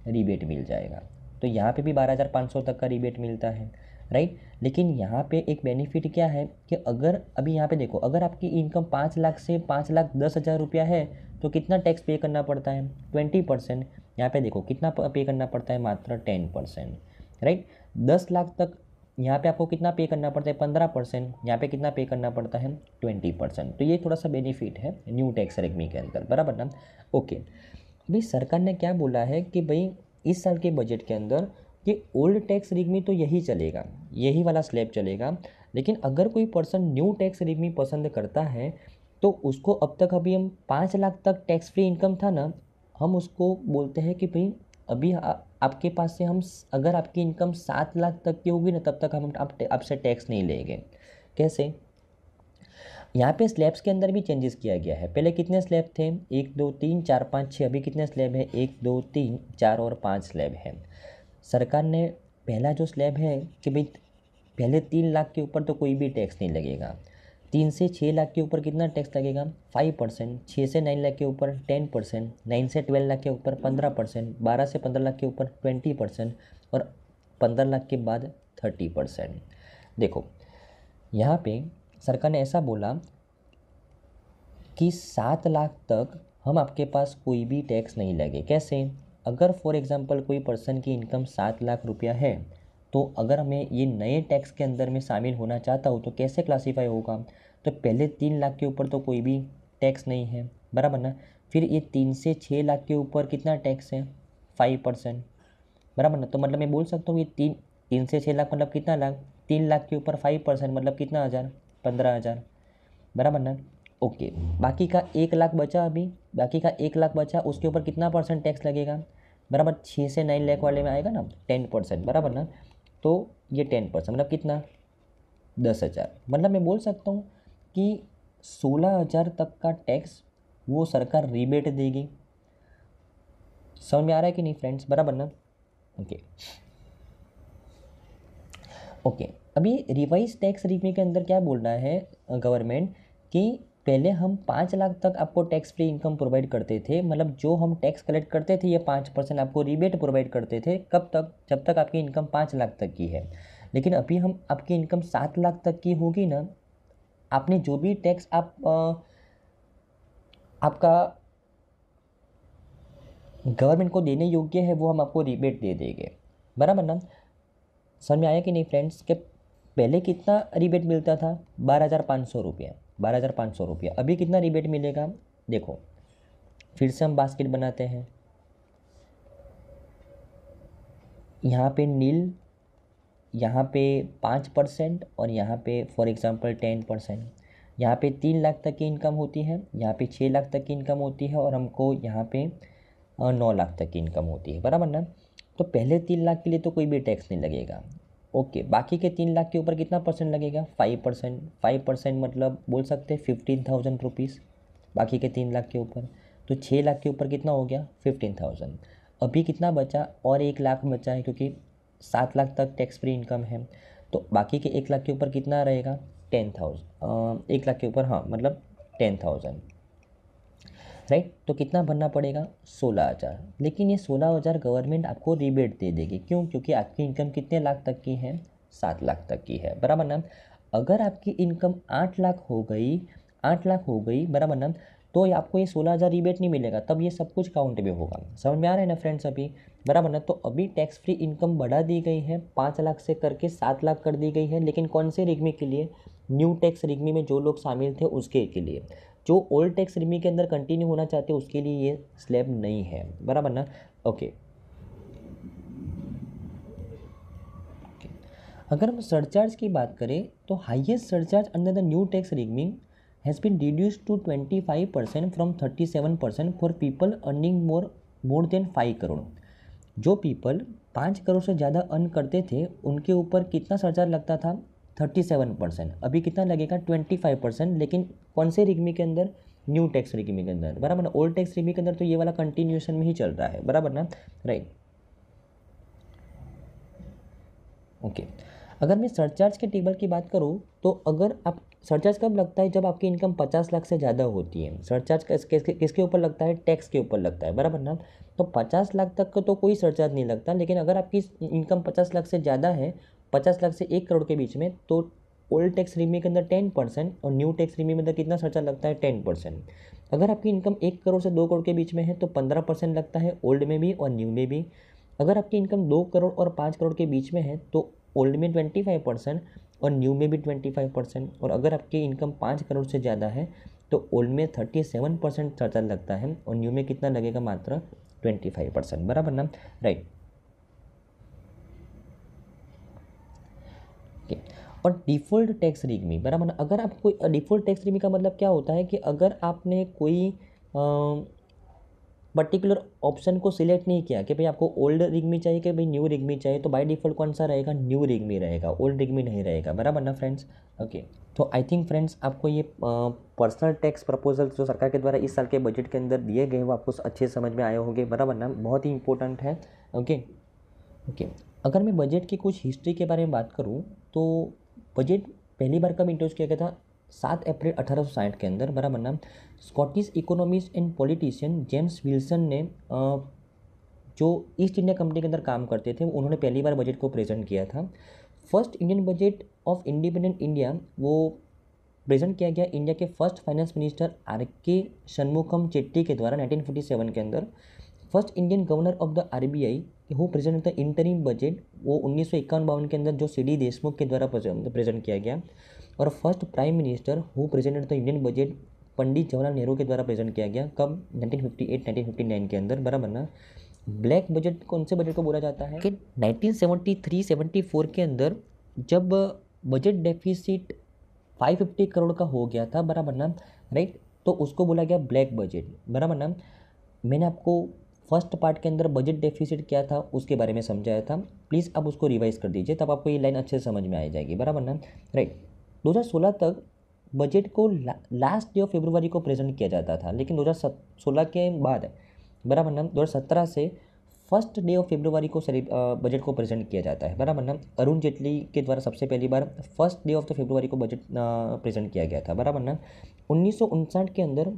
रिबेट मिल जाएगा तो यहाँ पे भी बारह हज़ार पाँच सौ तक का रिबेट मिलता है राइट लेकिन यहाँ पे एक बेनिफिट क्या है कि अगर अभी यहाँ पे देखो अगर आपकी इनकम पाँच लाख से पाँच लाख दस हज़ार रुपया है तो कितना टैक्स पे करना पड़ता है ट्वेंटी परसेंट यहाँ पर देखो कितना पे करना पड़ता है मात्र टेन परसेंट राइट दस लाख तक यहाँ पे आपको कितना पे करना पड़ता है पंद्रह परसेंट यहाँ पे कितना पे करना पड़ता है ट्वेंटी परसेंट तो ये थोड़ा सा बेनिफिट है न्यू टैक्स रेगमी के अंदर बराबर ना ओके भाई सरकार ने क्या बोला है कि भाई इस साल के बजट के अंदर कि ओल्ड टैक्स रिग में तो यही चलेगा यही वाला स्लैब चलेगा लेकिन अगर कोई पर्सन न्यू टैक्स रिग में पसंद करता है तो उसको अब तक अभी हम पाँच लाख तक टैक्स फ्री इनकम था ना हम उसको बोलते हैं कि भाई अभी आ, आपके पास से हम अगर आपकी इनकम सात लाख तक की होगी ना तब तक हम आप आपसे टैक्स नहीं लेंगे कैसे यहाँ पे स्लैब्स के अंदर भी चेंजेस किया गया है पहले कितने स्लैब थे एक दो तीन चार पाँच छः अभी कितने स्लैब है एक दो तीन चार और पाँच स्लैब हैं सरकार ने पहला जो स्लैब है कि भाई पहले तीन लाख के ऊपर तो कोई भी टैक्स नहीं लगेगा तीन से छः लाख के ऊपर कितना टैक्स लगेगा फाइव परसेंट छः से नाइन लाख के ऊपर टेन परसेंट नाइन से ट्वेल्व लाख के ऊपर पंद्रह परसेंट बारह से पंद्रह लाख के ऊपर ट्वेंटी परसेंट और पंद्रह लाख के बाद थर्टी परसेंट देखो यहाँ पे सरकार ने ऐसा बोला कि सात लाख तक हम आपके पास कोई भी टैक्स नहीं लगे कैसे अगर फॉर एग्ज़ाम्पल कोई पर्सन की इनकम सात लाख रुपया है तो अगर मैं ये नए टैक्स के अंदर में शामिल होना चाहता हूँ तो कैसे क्लासीफाई होगा तो पहले तीन लाख के ऊपर तो कोई भी टैक्स नहीं है बराबर ना फिर ये तीन से छः लाख के ऊपर कितना टैक्स है फाइव परसेंट बराबर ना तो मतलब मैं बोल सकता हूँ ये तीन तीन से छः लाख मतलब कितना लाख तीन लाख के ऊपर फाइव परसेंट मतलब कितना हज़ार पंद्रह हज़ार बराबर ना ओके बाकी का एक लाख बचा अभी बाकी का एक लाख बचा उसके ऊपर कितना परसेंट टैक्स लगेगा बराबर छः से नाइन लाख वाले में आएगा ना टेन परसेंट बराबर ना तो ये टेन परसेंट मतलब कितना दस हज़ार मतलब मैं बोल सकता हूँ कि सोलह हज़ार तक का टैक्स वो सरकार रिबेट देगी समझ में आ रहा है कि नहीं फ्रेंड्स बराबर ना ओके ओके अभी रिवाइज टैक्स रिव्यू के अंदर क्या बोल रहा है गवर्नमेंट कि पहले हम पाँच लाख तक आपको टैक्स फ्री इनकम प्रोवाइड करते थे मतलब जो हम टैक्स कलेक्ट करते थे ये पाँच परसेंट आपको रिबेट प्रोवाइड करते थे कब तक जब तक आपकी इनकम पाँच लाख तक की है लेकिन अभी हम आपकी इनकम सात लाख तक की होगी ना आपने जो भी टैक्स आप आ, आपका गवर्नमेंट को देने योग्य है वो हम आपको रिबेट दे देंगे बराबर ना समझ में आया कि नहीं फ्रेंड्स के पहले कितना रिबेट मिलता था बारह हज़ार पाँच सौ रुपये बारह हज़ार पाँच सौ रुपया अभी कितना रिबेट मिलेगा देखो फिर से हम बास्केट बनाते हैं यहाँ पे नील यहाँ पे पाँच परसेंट और यहाँ पे फॉर एग्ज़ाम्पल टेन परसेंट यहाँ पे तीन लाख तक की इनकम होती है यहाँ पे छः लाख तक की इनकम होती है और हमको यहाँ पे नौ लाख तक की इनकम होती है बराबर ना तो पहले तीन लाख के लिए तो कोई भी टैक्स नहीं लगेगा ओके बाकी के तीन लाख के ऊपर कितना परसेंट लगेगा फाइव परसेंट फाइव परसेंट मतलब बोल सकते हैं फिफ्टीन थाउजेंड रुपीज़ बाकी के तीन लाख के ऊपर तो छः लाख के ऊपर कितना हो गया फिफ्टीन थाउजेंड अभी कितना बचा और एक लाख बचा है क्योंकि सात लाख तक टैक्स फ्री इनकम है तो बाकी के एक लाख के ऊपर कितना रहेगा टेन थाउजेंड एक लाख के ऊपर हाँ मतलब टेन थाउजेंड राइट तो कितना भरना पड़ेगा सोलह हज़ार लेकिन ये सोलह हज़ार गवर्नमेंट आपको रिबेट दे देगी क्यों क्योंकि आपकी इनकम कितने लाख तक की है सात लाख तक की है बराबर ना अगर आपकी इनकम आठ लाख हो गई आठ लाख हो गई बराबर ना तो आपको ये सोलह हज़ार रिबेट नहीं मिलेगा तब ये सब कुछ काउंट भी होगा समझ में आ रहा है ना फ्रेंड्स अभी बराबर ना तो अभी टैक्स फ्री इनकम बढ़ा दी गई है पाँच लाख से करके सात लाख कर दी गई है लेकिन कौन से रिग्मी के लिए न्यू टैक्स रिग्मी में जो लोग शामिल थे उसके के लिए जो ओल्ड टैक्स रिमी के अंदर कंटिन्यू होना चाहते हैं उसके लिए ये स्लैब नहीं है बराबर ना ओके अगर हम सरचार्ज की बात करें तो highest surcharge under the new tax रिमिंग has been reduce to twenty five percent from thirty seven percent for people earning more more than five crore जो पीपल पाँच करोड़ से ज़्यादा अर्न करते थे उनके ऊपर कितना सरचार्ज लगता था थर्टी सेवन परसेंट अभी कितना लगेगा ट्वेंटी फाइव परसेंट लेकिन कौन से रिग्मी के अंदर न्यू टैक्स रिग्मी के अंदर बराबर ना ओल्ड टैक्स रिग्मी के अंदर तो ये वाला कंटिन्यूशन में ही चल रहा है बराबर ना राइट ओके अगर मैं सरचार्ज के टेबल की बात करूँ तो अगर आप सरचार्ज कब लगता है जब आपकी इनकम पचास लाख से ज़्यादा होती है सरचार्ज किसके ऊपर लगता है टैक्स के ऊपर लगता है बराबर ना तो पचास लाख तक का तो कोई सरचार्ज नहीं लगता लेकिन अगर आपकी इनकम पचास लाख से ज़्यादा है पचास लाख से एक करोड़ के बीच में तो ओल्ड टैक्स रीमी के अंदर टेन परसेंट और न्यू टैक्स रीमी में अंदर कितना खर्चा लगता है टेन परसेंट अगर आपकी इनकम एक करोड़ से दो करोड़ के बीच में है तो पंद्रह परसेंट लगता है ओल्ड में भी और न्यू में भी अगर आपकी इनकम दो करोड़ और पाँच करोड़ के बीच में है तो ओल्ड में ट्वेंटी फाइव परसेंट और न्यू में भी ट्वेंटी फाइव परसेंट और अगर आपकी इनकम पाँच करोड़ से ज़्यादा है तो ओल्ड में थर्टी सेवन परसेंट खर्चा लगता है और न्यू में कितना लगेगा मात्र ट्वेंटी फाइव परसेंट बराबर ना राइट ओके और डिफ़ॉल्ट टैक्स रिगमी बराबर अगर आप कोई डिफ़ॉल्ट टैक्स रिगमी का मतलब क्या होता है कि अगर आपने कोई पर्टिकुलर ऑप्शन को सिलेक्ट नहीं किया कि भाई आपको ओल्ड रिग्मी चाहिए कि भाई न्यू रिग्मी चाहिए तो बाई डिफ़ॉल्ट कौन सा रहेगा न्यू रिग्मी रहेगा ओल्ड रिग्मी नहीं रहेगा बराबर ना फ्रेंड्स ओके तो आई थिंक फ्रेंड्स आपको ये पर्सनल टैक्स प्रपोजल जो सरकार के द्वारा इस साल के बजट के अंदर दिए गए वो आपको अच्छे समझ में आए होंगे बराबर ना बहुत ही इंपॉर्टेंट है ओके ओके अगर मैं बजट की कुछ हिस्ट्री के बारे में बात करूँ तो बजट पहली बार कब इंट्रोड्यूस किया गया था सात अप्रैल अठारह के अंदर बराबर ना Scottish economist and politician James Wilson ने जो ईस्ट इंडिया कंपनी के अंदर काम करते थे उन्होंने पहली बार बजट को प्रेजेंट किया था first Indian budget of independent India वो प्रेजेंट किया गया इंडिया के फर्स्ट फाइनेंस मिनिस्टर आर के शनमुखम चेट्टी के द्वारा 1947 के अंदर first Indian governor of the RBI कि who present the interim budget वो उन्नीस सौ इक्यावन बावन के अंदर जो सी डी देशमुख के द्वारा प्रेजेंट मतलब किया गया और first prime minister who present the Indian budget Pandit Jawaharlal Nehru के द्वारा प्रेजेंट किया गया कब 1958 1959 के अंदर बराबर ना ब्लैक बजट कौन से बजट को बोला जाता है कि 1973 74 के अंदर जब बजट डेफिसिट 550 करोड़ का हो गया था बराबर ना राइट तो उसको बोला गया ब्लैक बजट बराबर ना मैंने आपको फर्स्ट पार्ट के अंदर बजट डेफिसिट क्या था उसके बारे में समझाया था प्लीज़ अब उसको रिवाइज़ कर दीजिए तब आपको ये लाइन अच्छे से समझ में आ जाएगी बराबर ना राइट दो तक बजट को ला, लास्ट डे ऑफ फेब्रुवरी को प्रेजेंट किया जाता था लेकिन दो के बाद बराबर ना दो से फर्स्ट डे ऑफ फेब्रुवरी को बजट को प्रेजेंट किया जाता है बराबर ना अरुण जेटली के द्वारा सबसे पहली बार first day of the February को बजट प्रेजेंट किया गया था बराबर ना उन्नीस के अंदर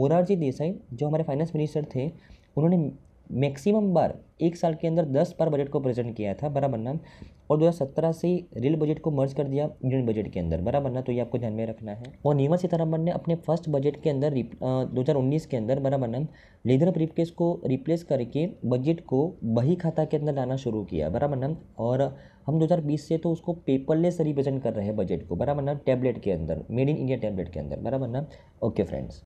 मोरारजी देसाई जो हमारे फाइनेंस मिनिस्टर थे उन्होंने मैक्सिमम बार एक साल के अंदर दस बार बजट को प्रेजेंट किया था बराबर ना और 2017 से रेल बजट को मर्ज कर दिया इंडियन बजट के अंदर बराबर ना तो ये आपको ध्यान में रखना है और निर्मला सीतारमन ने अपने फर्स्ट बजट के अंदर दो हज़ार उन्नीस के अंदर बराबर ना लेदर ब्रीफकेस को रिप्लेस करके बजट को बही खाता के अंदर लाना शुरू किया बराबर ना और हम 2020 से तो उसको पेपरलेस रिप्रेजेंट कर रहे हैं बजट को बराबर ना टैबलेट के अंदर मेड इन इंडिया टैबलेट के अंदर बराबर ना ओके फ्रेंड्स